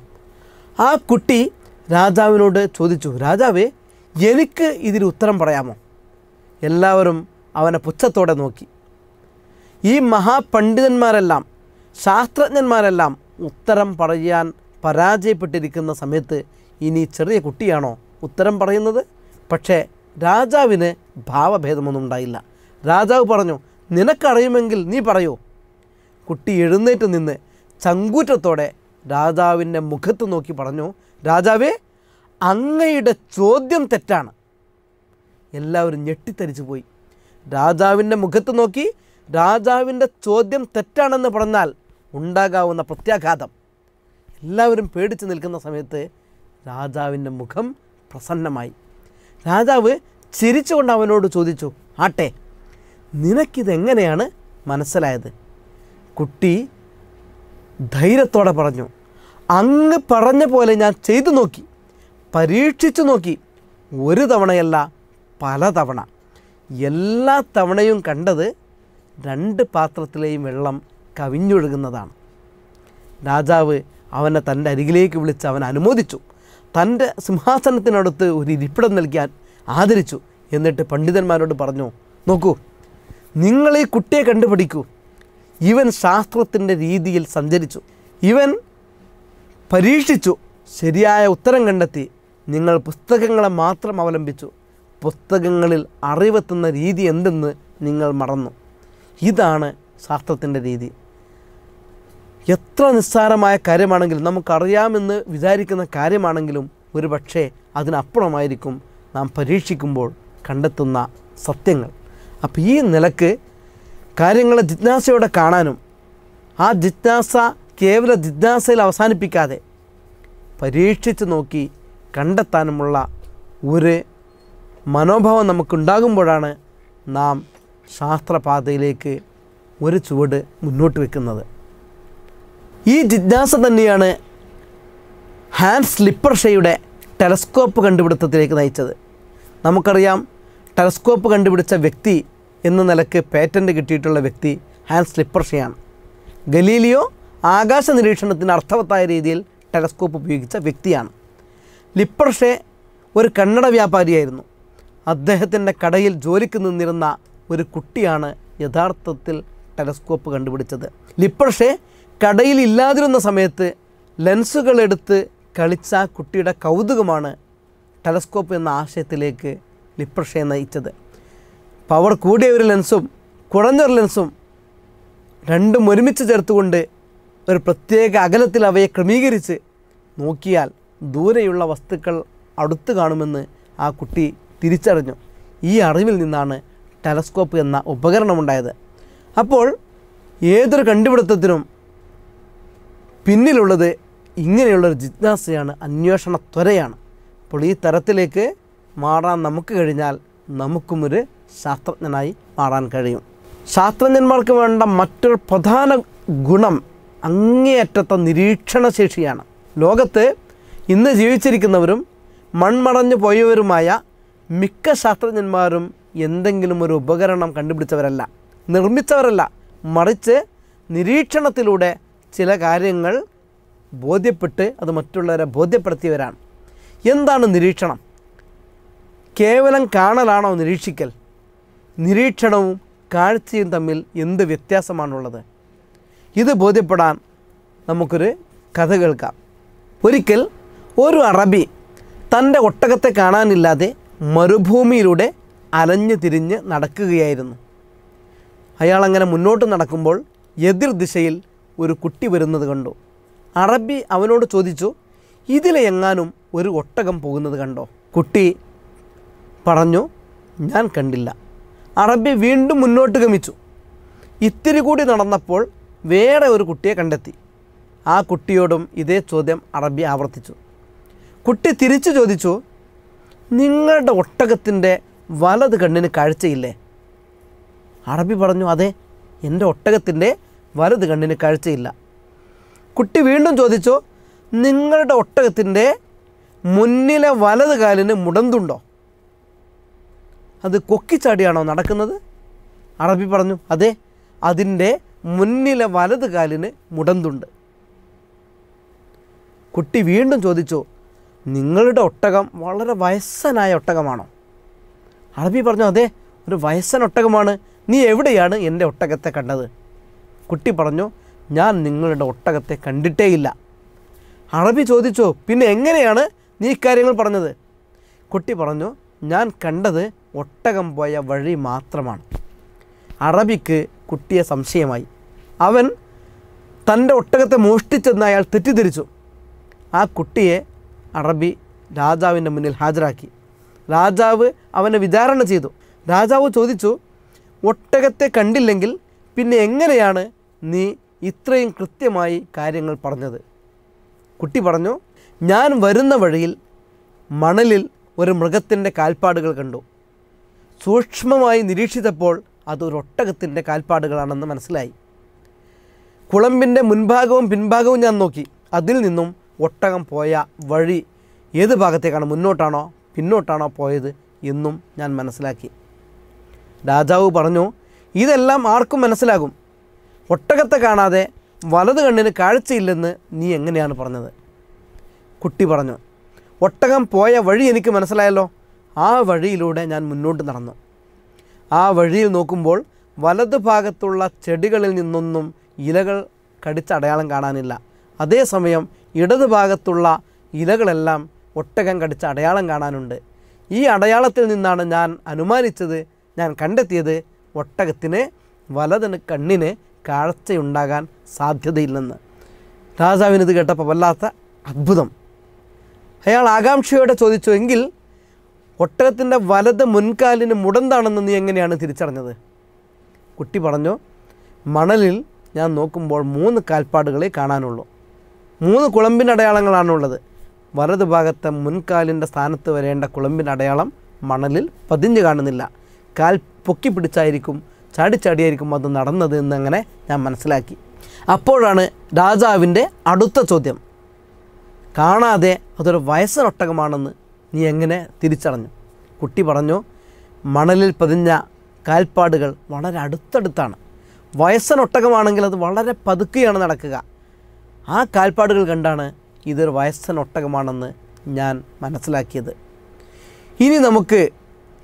ആ കുട്ടി രാജാവിനോട് ചോദിച്ചു രാജാവേ എനിക്ക് ഇതിന് ഉത്തരം പറയാമോ എല്ലാവരും അവനെ പുച്ഛത്തോടെ നോക്കി ഈ മഹാപണ്ഡിതന്മാരെല്ലാം ശാസ്ത്രജ്ഞന്മാരെല്ലാം ഉത്തരം പറയാൻ പരാജയപ്പെട്ടിരിക്കുന്ന സമയത്ത് ഇനി ചെറിയ കുട്ടിയാണോ ഉത്തരം പറയുന്നത് പക്ഷേ രാജാവിന് ഭാവഭേദമൊന്നും ഉണ്ടായില്ല രാജാവ് പറഞ്ഞു നിനക്കറിയുമെങ്കിൽ നീ പറയൂ കുട്ടി എഴുന്നേറ്റ് നിന്ന് ചങ്കൂറ്റത്തോടെ രാജാവിൻ്റെ മുഖത്ത് നോക്കി പറഞ്ഞു രാജാവേ അങ്ങയുടെ ചോദ്യം തെറ്റാണ് എല്ലാവരും ഞെട്ടിത്തരിച്ചു പോയി രാജാവിൻ്റെ മുഖത്ത് നോക്കി രാജാവിൻ്റെ ചോദ്യം തെറ്റാണെന്ന് പറഞ്ഞാൽ ഉണ്ടാകാവുന്ന പ്രത്യാഘാതം എല്ലാവരും പേടിച്ച് നിൽക്കുന്ന സമയത്ത് രാജാവിൻ്റെ മുഖം പ്രസന്നമായി രാജാവ് ചിരിച്ചുകൊണ്ട് അവനോട് ചോദിച്ചു ആട്ടെ നിനക്കിതെങ്ങനെയാണ് മനസ്സിലായത് കുട്ടി ധൈര്യത്തോടെ പറഞ്ഞു അങ്ങ് പറഞ്ഞ പോലെ ഞാൻ ചെയ്തു നോക്കി പരീക്ഷിച്ചു നോക്കി ഒരു തവണയല്ല പലതവണ എല്ലാ തവണയും കണ്ടത് രണ്ട് പാത്രത്തിലെയും വെള്ളം കവിഞ്ഞൊഴുകുന്നതാണ് രാജാവ് അവനെ തൻ്റെ അരികിലേക്ക് വിളിച്ച് അവൻ അനുമോദിച്ചു തൻ്റെ സിംഹാസനത്തിനടുത്ത് ഒരു ഇരിപ്പിടം നൽകിയാൻ ആദരിച്ചു എന്നിട്ട് പണ്ഡിതന്മാരോട് പറഞ്ഞു നോക്കൂ നിങ്ങൾ ഈ കുട്ടിയെ കണ്ടുപിടിക്കൂ ഇവൻ ശാസ്ത്രത്തിൻ്റെ രീതിയിൽ സഞ്ചരിച്ചു ഇവൻ പരീക്ഷിച്ചു ശരിയായ ഉത്തരം കണ്ടെത്തി നിങ്ങൾ പുസ്തകങ്ങളെ മാത്രം അവലംബിച്ചു പുസ്തകങ്ങളിൽ അറിവെത്തുന്ന രീതി എന്തെന്ന് നിങ്ങൾ മറന്നു ഇതാണ് ശാസ്ത്രത്തിൻ്റെ രീതി എത്ര നിസ്സാരമായ കാര്യമാണെങ്കിലും നമുക്കറിയാമെന്ന് വിചാരിക്കുന്ന കാര്യമാണെങ്കിലും ഒരു പക്ഷേ അതിനപ്പുറമായിരിക്കും നാം പരീക്ഷിക്കുമ്പോൾ കണ്ടെത്തുന്ന സത്യങ്ങൾ അപ്പോൾ ഈ നിലക്ക് കാര്യങ്ങളെ ജിജ്ഞാസയോടെ കാണാനും ആ ജിജ്ഞാസ കേവല ജിജ്ഞാസയിൽ അവസാനിപ്പിക്കാതെ പരീക്ഷിച്ച് നോക്കി കണ്ടെത്താനുമുള്ള ഒരു മനോഭാവം നമുക്കുണ്ടാകുമ്പോഴാണ് നാം ശാസ്ത്രപാതയിലേക്ക് ഒരു ചുവട് മുന്നോട്ട് വെക്കുന്നത് ഈ ജിജ്ഞാസ തന്നെയാണ് ഹാൻസ് ലിപ്പർഷയുടെ ടെലസ്കോപ്പ് കണ്ടുപിടുത്തത്തിലേക്ക് നയിച്ചത് നമുക്കറിയാം ടെലസ്കോപ്പ് കണ്ടുപിടിച്ച വ്യക്തി എന്ന നിലക്ക് പേറ്റൻറ്റ് കിട്ടിയിട്ടുള്ള വ്യക്തി ഹാൻസ് ലിപ്പർഷയാണ് ഗലീലിയോ ആകാശ നിരീക്ഷണത്തിന് അർത്ഥവത്തായ രീതിയിൽ ടെലസ്കോപ്പ് ഉപയോഗിച്ച വ്യക്തിയാണ് ലിപ്പർഷെ ഒരു കന്നഡ വ്യാപാരിയായിരുന്നു അദ്ദേഹത്തിൻ്റെ കടയിൽ ജോലിക്ക് നിന്നിരുന്ന ഒരു കുട്ടിയാണ് യഥാർത്ഥത്തിൽ ടെലസ്കോപ്പ് കണ്ടുപിടിച്ചത് ലിപ്പർഷെ കടയിൽ ഇല്ലാതിരുന്ന സമയത്ത് ലെൻസുകളെടുത്ത് കളിച്ച കുട്ടിയുടെ കൗതുകമാണ് ടെലസ്കോപ്പ് എന്ന ആശയത്തിലേക്ക് ലിപ്പർഷെ നയിച്ചത് പവർ കൂടിയ ഒരു ലെൻസും കുറഞ്ഞൊരു ലെൻസും രണ്ടും ഒരുമിച്ച് ചേർത്തുകൊണ്ട് ഒരു പ്രത്യേക അകലത്തിൽ അവയെ ക്രമീകരിച്ച് നോക്കിയാൽ ദൂരെയുള്ള വസ്തുക്കൾ അടുത്ത് കാണുമെന്ന് ആ കുട്ടി തിരിച്ചറിഞ്ഞു ഈ അറിവിൽ നിന്നാണ് ടെലസ്കോപ്പ് എന്ന ഉപകരണമുണ്ടായത് അപ്പോൾ ഏതൊരു കണ്ടുപിടുത്തത്തിനും പിന്നിലുള്ളത് ഇങ്ങനെയുള്ളൊരു ജിജ്ഞാസയാണ് അന്വേഷണ ത്വരയാണ് അപ്പോൾ ഈ തരത്തിലേക്ക് മാറാൻ നമുക്ക് കഴിഞ്ഞാൽ നമുക്കും ഒരു ശാസ്ത്രജ്ഞനായി മാറാൻ കഴിയും ശാസ്ത്രജ്ഞന്മാർക്ക് വേണ്ട മറ്റൊരു പ്രധാന ഗുണം അങ്ങേയറ്റത്തെ ശേഷിയാണ് ലോകത്ത് ഇന്ന് ജീവിച്ചിരിക്കുന്നവരും മൺമറഞ്ഞു പോയവരുമായ മിക്ക ശാസ്ത്രജ്ഞന്മാരും എന്തെങ്കിലും ഒരു ഉപകരണം കണ്ടുപിടിച്ചവരല്ല നിർമ്മിച്ചവരല്ല മറിച്ച് നിരീക്ഷണത്തിലൂടെ ചില കാര്യങ്ങൾ ബോധ്യപ്പെട്ട് അത് മറ്റുള്ളവരെ ബോധ്യപ്പെടുത്തിയവരാണ് എന്താണ് നിരീക്ഷണം കേവലം കാണലാണോ നിരീക്ഷിക്കൽ നിരീക്ഷണവും കാഴ്ചയും തമ്മിൽ എന്ത് വ്യത്യാസമാണുള്ളത് ഇത് ബോധ്യപ്പെടാൻ നമുക്കൊരു കഥ കേൾക്കാം ഒരിക്കൽ ഒരു അറബി തൻ്റെ ഒട്ടകത്തെ കാണാനില്ലാതെ മരുഭൂമിയിലൂടെ അലഞ്ഞു തിരിഞ്ഞ് നടക്കുകയായിരുന്നു അയാൾ അങ്ങനെ മുന്നോട്ട് നടക്കുമ്പോൾ എതിർ ദിശയിൽ ഒരു കുട്ടി വരുന്നത് കണ്ടു അറബി അവനോട് ചോദിച്ചു ഇതിലെങ്ങാനും ഒരു ഒട്ടകം പോകുന്നത് കണ്ടോ കുട്ടി പറഞ്ഞു ഞാൻ കണ്ടില്ല അറബി വീണ്ടും മുന്നോട്ട് ഗമിച്ചു ഇത്തിരി കൂടി നടന്നപ്പോൾ വേറെ ഒരു കുട്ടിയെ കണ്ടെത്തി ആ കുട്ടിയോടും ഇതേ ചോദ്യം അറബി ആവർത്തിച്ചു കുട്ടി തിരിച്ചു ചോദിച്ചു നിങ്ങളുടെ ഒട്ടകത്തിൻ്റെ വലത് കണ്ണിന് കാഴ്ചയില്ലേ അറബി പറഞ്ഞു അതെ എൻ്റെ ഒട്ടകത്തിൻ്റെ വലത് കണ്ണിന് കാഴ്ചയില്ല കുട്ടി വീണ്ടും ചോദിച്ചു നിങ്ങളുടെ ഒട്ടകത്തിൻ്റെ മുന്നിലെ വലത് കാലിന് മുടന്തുണ്ടോ അത് കൊക്കിച്ചാടിയാണോ നടക്കുന്നത് അറബി പറഞ്ഞു അതെ അതിൻ്റെ മുന്നിലെ വലത് കാലിന് മുടന്തുണ്ട് കുട്ടി വീണ്ടും ചോദിച്ചു നിങ്ങളുടെ ഒട്ടകം വളരെ വയസ്സനായ ഒട്ടകമാണോ അറബി പറഞ്ഞു അതെ ഒരു വയസ്സൻ ഒട്ടകമാണ് നീ എവിടെയാണ് എൻ്റെ ഒട്ടകത്തെ കണ്ടത് കുട്ടി പറഞ്ഞു ഞാൻ നിങ്ങളുടെ ഒട്ടകത്തെ കണ്ടിട്ടേയില്ല അറബി ചോദിച്ചു പിന്നെ എങ്ങനെയാണ് നീ ഇക്കാര്യങ്ങൾ പറഞ്ഞത് കുട്ടി പറഞ്ഞു ഞാൻ കണ്ടത് ഒട്ടകം പോയ വഴി മാത്രമാണ് അറബിക്ക് കുട്ടിയെ സംശയമായി അവൻ തൻ്റെ ഒട്ടകത്തെ മോഷ്ടിച്ചെന്ന് അയാൾ തെറ്റിദ്ധരിച്ചു ആ കുട്ടിയെ അറബി രാജാവിൻ്റെ മുന്നിൽ ഹാജരാക്കി രാജാവ് അവനെ വിചാരണ ചെയ്തു രാജാവ് ചോദിച്ചു ഒട്ടകത്തെ കണ്ടില്ലെങ്കിൽ പിന്നെ എങ്ങനെയാണ് നീ ഇത്രയും കൃത്യമായി കാര്യങ്ങൾ പറഞ്ഞത് കുട്ടി പറഞ്ഞു ഞാൻ വരുന്ന വഴിയിൽ മണലിൽ ഒരു മൃഗത്തിൻ്റെ കാൽപ്പാടുകൾ കണ്ടു സൂക്ഷ്മമായി നിരീക്ഷിച്ചപ്പോൾ അതൊരു ഒട്ടകത്തിൻ്റെ കാൽപ്പാടുകളാണെന്ന് മനസ്സിലായി കുളമ്പിൻ്റെ മുൻഭാഗവും പിൻഭാഗവും ഞാൻ നോക്കി അതിൽ നിന്നും ഒട്ടകം പോയ വഴി ഏത് ഭാഗത്തേക്കാണ് മുന്നോട്ടാണോ പിന്നോട്ടാണോ പോയത് എന്നും ഞാൻ മനസ്സിലാക്കി രാജാവ് പറഞ്ഞു ഇതെല്ലാം ആർക്കും മനസ്സിലാകും ഒട്ടകത്തെ കാണാതെ വലത് കണ്ണിന് കാഴ്ചയില്ലെന്ന് നീ എങ്ങനെയാണ് പറഞ്ഞത് കുട്ടി പറഞ്ഞു ഒട്ടകം പോയ വഴി എനിക്ക് മനസ്സിലായല്ലോ ആ വഴിയിലൂടെ ഞാൻ മുന്നോട്ട് നടന്നു ആ വഴിയിൽ നോക്കുമ്പോൾ വലത് ഭാഗത്തുള്ള ചെടികളിൽ നിന്നൊന്നും ഇലകൾ കടിച്ച അടയാളം കാണാനില്ല അതേസമയം ഇടതുഭാഗത്തുള്ള ഇലകളെല്ലാം ഒട്ടകം കടിച്ച അടയാളം കാണാനുണ്ട് ഈ അടയാളത്തിൽ നിന്നാണ് ഞാൻ അനുമാനിച്ചത് ഞാൻ കണ്ടെത്തിയത് ഒട്ടകത്തിന് വലതിന് കണ്ണിന് കാഴ്ചയുണ്ടാകാൻ സാധ്യതയില്ലെന്ന് രാജാവിനിത് കേട്ടപ്പോൾ വല്ലാത്ത അത്ഭുതം അയാൾ ആകാംക്ഷയോടെ ചോദിച്ചു എങ്കിൽ ഒട്ടകത്തിൻ്റെ വലത് മുൻകാലിന് മുടന്താണെന്ന് നീ എങ്ങനെയാണ് തിരിച്ചറിഞ്ഞത് കുട്ടി പറഞ്ഞു മണലിൽ ഞാൻ നോക്കുമ്പോൾ മൂന്ന് കാൽപ്പാടുകളെ കാണാനുള്ളൂ മൂന്ന് കുളമ്പിൻ്റെ അടയാളങ്ങളാണുള്ളത് വലതു ഭാഗത്തെ മുൻകാലിൻ്റെ സ്ഥാനത്ത് വരേണ്ട കുളമ്പിൻ്റെ അടയാളം മണലിൽ പതിഞ്ഞു കാണുന്നില്ല കാൽ പൊക്കി പിടിച്ചായിരിക്കും ചാടിച്ചാടിയായിരിക്കും അത് നടന്നത് എന്നങ്ങനെ ഞാൻ മനസ്സിലാക്കി അപ്പോഴാണ് രാജാവിൻ്റെ അടുത്ത ചോദ്യം കാണാതെ അതൊരു വയസ്സൊട്ടകമാണെന്ന് നീ എങ്ങനെ തിരിച്ചറിഞ്ഞു കുട്ടി പറഞ്ഞു മണലിൽ പതിഞ്ഞ കാൽപ്പാടുകൾ വളരെ അടുത്തടുത്താണ് വയസ്സനൊട്ടകമാണെങ്കിൽ അത് വളരെ പതുക്കെയാണ് നടക്കുക ആ കാൽപ്പാടുകൾ കണ്ടാണ് ഇതൊരു വയസ്സൻ ഒട്ടകമാണെന്ന് ഞാൻ മനസ്സിലാക്കിയത് ഇനി നമുക്ക്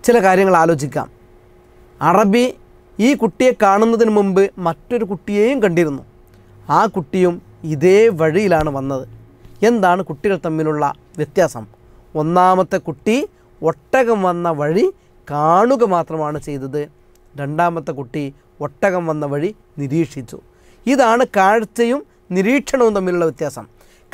ചില കാര്യങ്ങൾ ആലോചിക്കാം അറബി ഈ കുട്ടിയെ കാണുന്നതിന് മുമ്പ് മറ്റൊരു കുട്ടിയെയും കണ്ടിരുന്നു ആ കുട്ടിയും ഇതേ വഴിയിലാണ് വന്നത് എന്താണ് കുട്ടികൾ തമ്മിലുള്ള വ്യത്യാസം ഒന്നാമത്തെ കുട്ടി ഒട്ടകം വന്ന വഴി കാണുക മാത്രമാണ് ചെയ്തത് രണ്ടാമത്തെ കുട്ടി ഒട്ടകം വന്ന വഴി നിരീക്ഷിച്ചു ഇതാണ് കാഴ്ചയും നിരീക്ഷണവും തമ്മിലുള്ള വ്യത്യാസം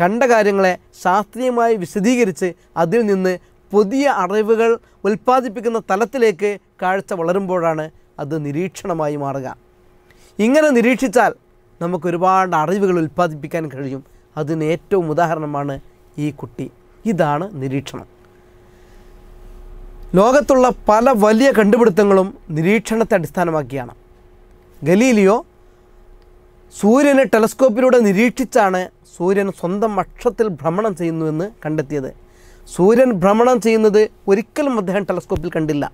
കണ്ട കാര്യങ്ങളെ ശാസ്ത്രീയമായി വിശദീകരിച്ച് അതിൽ നിന്ന് പുതിയ അറിവുകൾ ഉൽപ്പാദിപ്പിക്കുന്ന തലത്തിലേക്ക് കാഴ്ച വളരുമ്പോഴാണ് അത് നിരീക്ഷണമായി മാറുക ഇങ്ങനെ നിരീക്ഷിച്ചാൽ നമുക്കൊരുപാട് അറിവുകൾ ഉൽപ്പാദിപ്പിക്കാൻ കഴിയും അതിന് ഏറ്റവും ഉദാഹരണമാണ് ഈ കുട്ടി ഇതാണ് നിരീക്ഷണം ലോകത്തുള്ള പല വലിയ കണ്ടുപിടുത്തങ്ങളും നിരീക്ഷണത്തെ അടിസ്ഥാനമാക്കിയാണ് ഗലീലിയോ സൂര്യനെ ടെലസ്കോപ്പിലൂടെ നിരീക്ഷിച്ചാണ് സൂര്യൻ സ്വന്തം അക്ഷത്തിൽ ഭ്രമണം ചെയ്യുന്നുവെന്ന് കണ്ടെത്തിയത് സൂര്യൻ ഭ്രമണം ചെയ്യുന്നത് ഒരിക്കലും അദ്ദേഹം ടെലസ്കോപ്പിൽ കണ്ടില്ല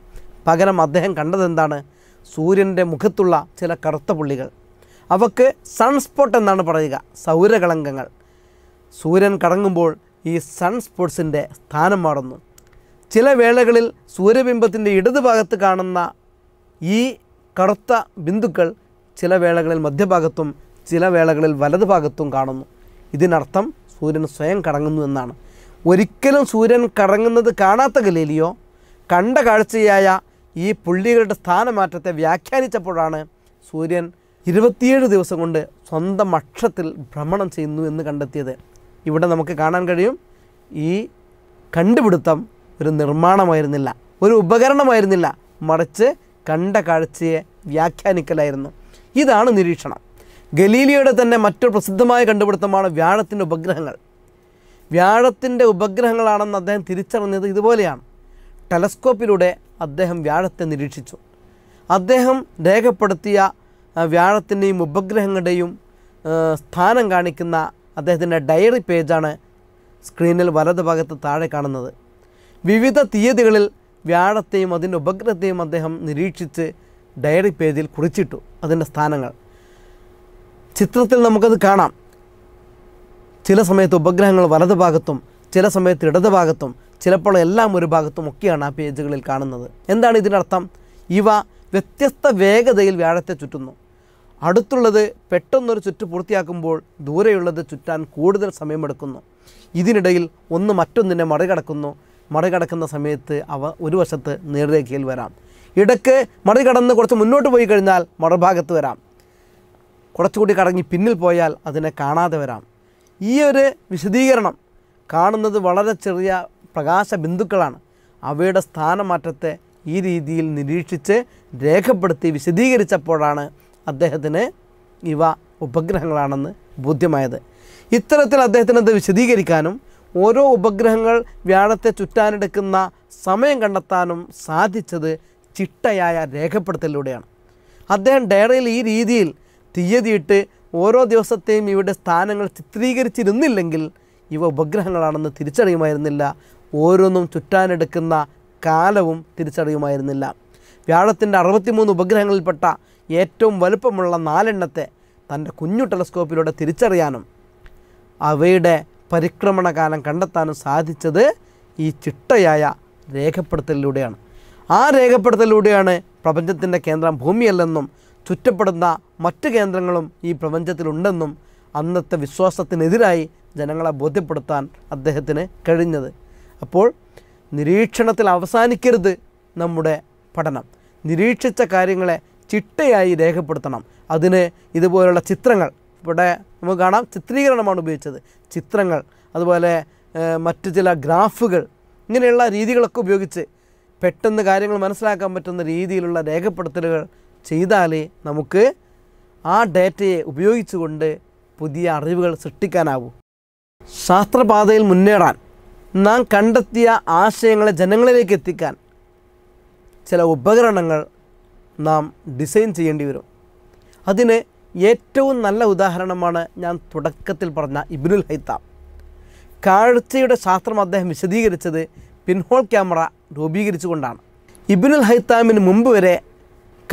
പകരം അദ്ദേഹം കണ്ടതെന്താണ് സൂര്യൻ്റെ മുഖത്തുള്ള ചില കറുത്ത പുള്ളികൾ അവക്ക് സൺസ്പോട്ട് എന്നാണ് പറയുക സൗരകളങ്കങ്ങൾ സൂര്യൻ കറങ്ങുമ്പോൾ ഈ സൺസ്പോട്ട്സിൻ്റെ സ്ഥാനം മാറുന്നു ചില വേളകളിൽ സൂര്യബിംബത്തിൻ്റെ ഇടതുഭാഗത്ത് കാണുന്ന ഈ കറുത്ത ബിന്ദുക്കൾ ചില വേളകളിൽ മധ്യഭാഗത്തും ചില വേളകളിൽ വലതുഭാഗത്തും ഭാഗത്തും കാണുന്നു ഇതിനർത്ഥം സൂര്യൻ സ്വയം കറങ്ങുന്നു എന്നാണ് ഒരിക്കലും സൂര്യൻ കറങ്ങുന്നത് കാണാത്ത ഗലീലിയോ കണ്ട കാഴ്ചയായ ഈ പുള്ളികളുടെ സ്ഥാനമാറ്റത്തെ വ്യാഖ്യാനിച്ചപ്പോഴാണ് സൂര്യൻ ഇരുപത്തിയേഴ് ദിവസം കൊണ്ട് സ്വന്തം അക്ഷത്തിൽ ഭ്രമണം ചെയ്യുന്നു എന്ന് കണ്ടെത്തിയത് ഇവിടെ നമുക്ക് കാണാൻ കഴിയും ഈ കണ്ടുപിടുത്തം ഒരു നിർമ്മാണമായിരുന്നില്ല ഒരു ഉപകരണമായിരുന്നില്ല മറിച്ച് കണ്ട കാഴ്ചയെ വ്യാഖ്യാനിക്കലായിരുന്നു ഇതാണ് നിരീക്ഷണം ഗലീലിയുടെ തന്നെ മറ്റൊരു പ്രസിദ്ധമായ കണ്ടുപിടുത്തമാണ് വ്യാഴത്തിൻ്റെ ഉപഗ്രഹങ്ങൾ വ്യാഴത്തിൻ്റെ ഉപഗ്രഹങ്ങളാണെന്ന് അദ്ദേഹം തിരിച്ചറിഞ്ഞത് ഇതുപോലെയാണ് ടെലസ്കോപ്പിലൂടെ അദ്ദേഹം വ്യാഴത്തെ നിരീക്ഷിച്ചു അദ്ദേഹം രേഖപ്പെടുത്തിയ വ്യാഴത്തിൻ്റെയും ഉപഗ്രഹങ്ങളുടെയും സ്ഥാനം കാണിക്കുന്ന അദ്ദേഹത്തിൻ്റെ ഡയറി പേജാണ് സ്ക്രീനിൽ ഭാഗത്ത് താഴെ കാണുന്നത് വിവിധ തീയതികളിൽ വ്യാഴത്തെയും അതിൻ്റെ ഉപഗ്രഹത്തെയും അദ്ദേഹം നിരീക്ഷിച്ച് ഡയറി പേജിൽ കുറിച്ചിട്ടു അതിൻ്റെ സ്ഥാനങ്ങൾ ചിത്രത്തിൽ നമുക്കത് കാണാം ചില സമയത്ത് ഉപഗ്രഹങ്ങൾ വലത് ഭാഗത്തും ചില സമയത്ത് ഇടത് ഭാഗത്തും ചിലപ്പോൾ എല്ലാം ഒരു ഭാഗത്തും ഒക്കെയാണ് ആ പേജുകളിൽ കാണുന്നത് എന്താണ് ഇതിനർത്ഥം ഇവ വ്യത്യസ്ത വേഗതയിൽ വ്യാഴത്തെ ചുറ്റുന്നു അടുത്തുള്ളത് പെട്ടെന്നൊരു ചുറ്റ് പൂർത്തിയാക്കുമ്പോൾ ദൂരെയുള്ളത് ചുറ്റാൻ കൂടുതൽ സമയമെടുക്കുന്നു ഇതിനിടയിൽ ഒന്ന് മറ്റൊന്നിനെ മറികടക്കുന്നു മറികടക്കുന്ന സമയത്ത് അവ ഒരു വശത്ത് നേർരേഖയിൽ വരാം ഇടയ്ക്ക് മറികടന്ന് കുറച്ച് മുന്നോട്ട് പോയി കഴിഞ്ഞാൽ മറുഭാഗത്ത് വരാം കുറച്ചുകൂടി കടങ്ങി പിന്നിൽ പോയാൽ അതിനെ കാണാതെ വരാം ഈ ഒരു വിശദീകരണം കാണുന്നത് വളരെ ചെറിയ പ്രകാശ ബിന്ദുക്കളാണ് അവയുടെ സ്ഥാനമാറ്റത്തെ ഈ രീതിയിൽ നിരീക്ഷിച്ച് രേഖപ്പെടുത്തി വിശദീകരിച്ചപ്പോഴാണ് അദ്ദേഹത്തിന് ഇവ ഉപഗ്രഹങ്ങളാണെന്ന് ബോധ്യമായത് ഇത്തരത്തിൽ അത് വിശദീകരിക്കാനും ഓരോ ഉപഗ്രഹങ്ങൾ വ്യാഴത്തെ ചുറ്റാനെടുക്കുന്ന സമയം കണ്ടെത്താനും സാധിച്ചത് ചിട്ടയായ രേഖപ്പെടുത്തലിലൂടെയാണ് അദ്ദേഹം ഡയറിയിൽ ഈ രീതിയിൽ തീയതിയിട്ട് ഓരോ ദിവസത്തെയും ഇവയുടെ സ്ഥാനങ്ങൾ ചിത്രീകരിച്ചിരുന്നില്ലെങ്കിൽ ഇവ ഉപഗ്രഹങ്ങളാണെന്ന് തിരിച്ചറിയുമായിരുന്നില്ല ഓരോന്നും ചുറ്റാനെടുക്കുന്ന കാലവും തിരിച്ചറിയുമായിരുന്നില്ല വ്യാഴത്തിൻ്റെ അറുപത്തിമൂന്ന് ഉപഗ്രഹങ്ങളിൽപ്പെട്ട ഏറ്റവും വലുപ്പമുള്ള നാലെണ്ണത്തെ തൻ്റെ കുഞ്ഞു ടെലസ്കോപ്പിലൂടെ തിരിച്ചറിയാനും അവയുടെ പരിക്രമണകാലം കണ്ടെത്താനും സാധിച്ചത് ഈ ചിട്ടയായ രേഖപ്പെടുത്തലിലൂടെയാണ് ആ രേഖപ്പെടുത്തലിലൂടെയാണ് പ്രപഞ്ചത്തിൻ്റെ കേന്ദ്രം ഭൂമിയല്ലെന്നും ചുറ്റപ്പെടുന്ന മറ്റ് കേന്ദ്രങ്ങളും ഈ പ്രപഞ്ചത്തിലുണ്ടെന്നും അന്നത്തെ വിശ്വാസത്തിനെതിരായി ജനങ്ങളെ ബോധ്യപ്പെടുത്താൻ അദ്ദേഹത്തിന് കഴിഞ്ഞത് അപ്പോൾ നിരീക്ഷണത്തിൽ അവസാനിക്കരുത് നമ്മുടെ പഠനം നിരീക്ഷിച്ച കാര്യങ്ങളെ ചിട്ടയായി രേഖപ്പെടുത്തണം അതിന് ഇതുപോലുള്ള ചിത്രങ്ങൾ ഇവിടെ നമുക്ക് കാണാം ചിത്രീകരണമാണ് ഉപയോഗിച്ചത് ചിത്രങ്ങൾ അതുപോലെ മറ്റു ചില ഗ്രാഫുകൾ ഇങ്ങനെയുള്ള രീതികളൊക്കെ ഉപയോഗിച്ച് പെട്ടെന്ന് കാര്യങ്ങൾ മനസ്സിലാക്കാൻ പറ്റുന്ന രീതിയിലുള്ള രേഖപ്പെടുത്തലുകൾ ചെയ്താലേ നമുക്ക് ആ ഡേറ്റയെ ഉപയോഗിച്ചുകൊണ്ട് പുതിയ അറിവുകൾ സൃഷ്ടിക്കാനാവൂ ശാസ്ത്രപാതയിൽ മുന്നേറാൻ നാം കണ്ടെത്തിയ ആശയങ്ങളെ ജനങ്ങളിലേക്ക് എത്തിക്കാൻ ചില ഉപകരണങ്ങൾ നാം ഡിസൈൻ ചെയ്യേണ്ടി വരും അതിന് ഏറ്റവും നല്ല ഉദാഹരണമാണ് ഞാൻ തുടക്കത്തിൽ പറഞ്ഞ ഇബിനുൽ ഹൈത്താം കാഴ്ചയുടെ ശാസ്ത്രം അദ്ദേഹം വിശദീകരിച്ചത് പിൻഹോൾ ക്യാമറ രൂപീകരിച്ചുകൊണ്ടാണ് ഇബിനുൽ ഹൈത്താമിന് മുമ്പ് വരെ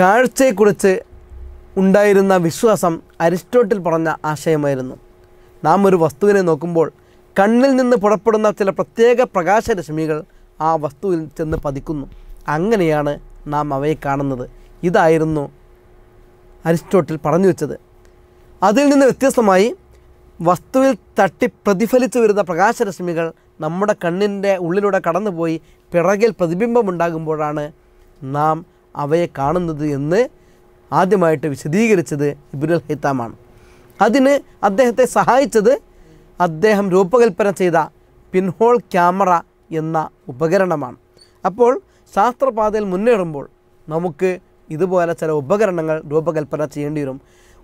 കാഴ്ചയെക്കുറിച്ച് ഉണ്ടായിരുന്ന വിശ്വാസം അരിസ്റ്റോട്ടിൽ പറഞ്ഞ ആശയമായിരുന്നു നാം ഒരു വസ്തുവിനെ നോക്കുമ്പോൾ കണ്ണിൽ നിന്ന് പുറപ്പെടുന്ന ചില പ്രത്യേക പ്രകാശരശ്മികൾ ആ വസ്തുവിൽ ചെന്ന് പതിക്കുന്നു അങ്ങനെയാണ് നാം അവയെ കാണുന്നത് ഇതായിരുന്നു അരിസ്റ്റോട്ടിൽ പറഞ്ഞു വെച്ചത് അതിൽ നിന്ന് വ്യത്യസ്തമായി വസ്തുവിൽ തട്ടി പ്രതിഫലിച്ചു വരുന്ന പ്രകാശരശ്മികൾ നമ്മുടെ കണ്ണിൻ്റെ ഉള്ളിലൂടെ കടന്നുപോയി പിറകിൽ പ്രതിബിംബമുണ്ടാകുമ്പോഴാണ് നാം അവയെ കാണുന്നത് എന്ന് ആദ്യമായിട്ട് വിശദീകരിച്ചത് ഇബുനുൽ ഹൈത്താമാണ് അതിന് അദ്ദേഹത്തെ സഹായിച്ചത് അദ്ദേഹം രൂപകൽപ്പന ചെയ്ത പിൻഹോൾ ക്യാമറ എന്ന ഉപകരണമാണ് അപ്പോൾ ശാസ്ത്രപാതയിൽ മുന്നേറുമ്പോൾ നമുക്ക് ഇതുപോലെ ചില ഉപകരണങ്ങൾ രൂപകൽപ്പന ചെയ്യേണ്ടി വരും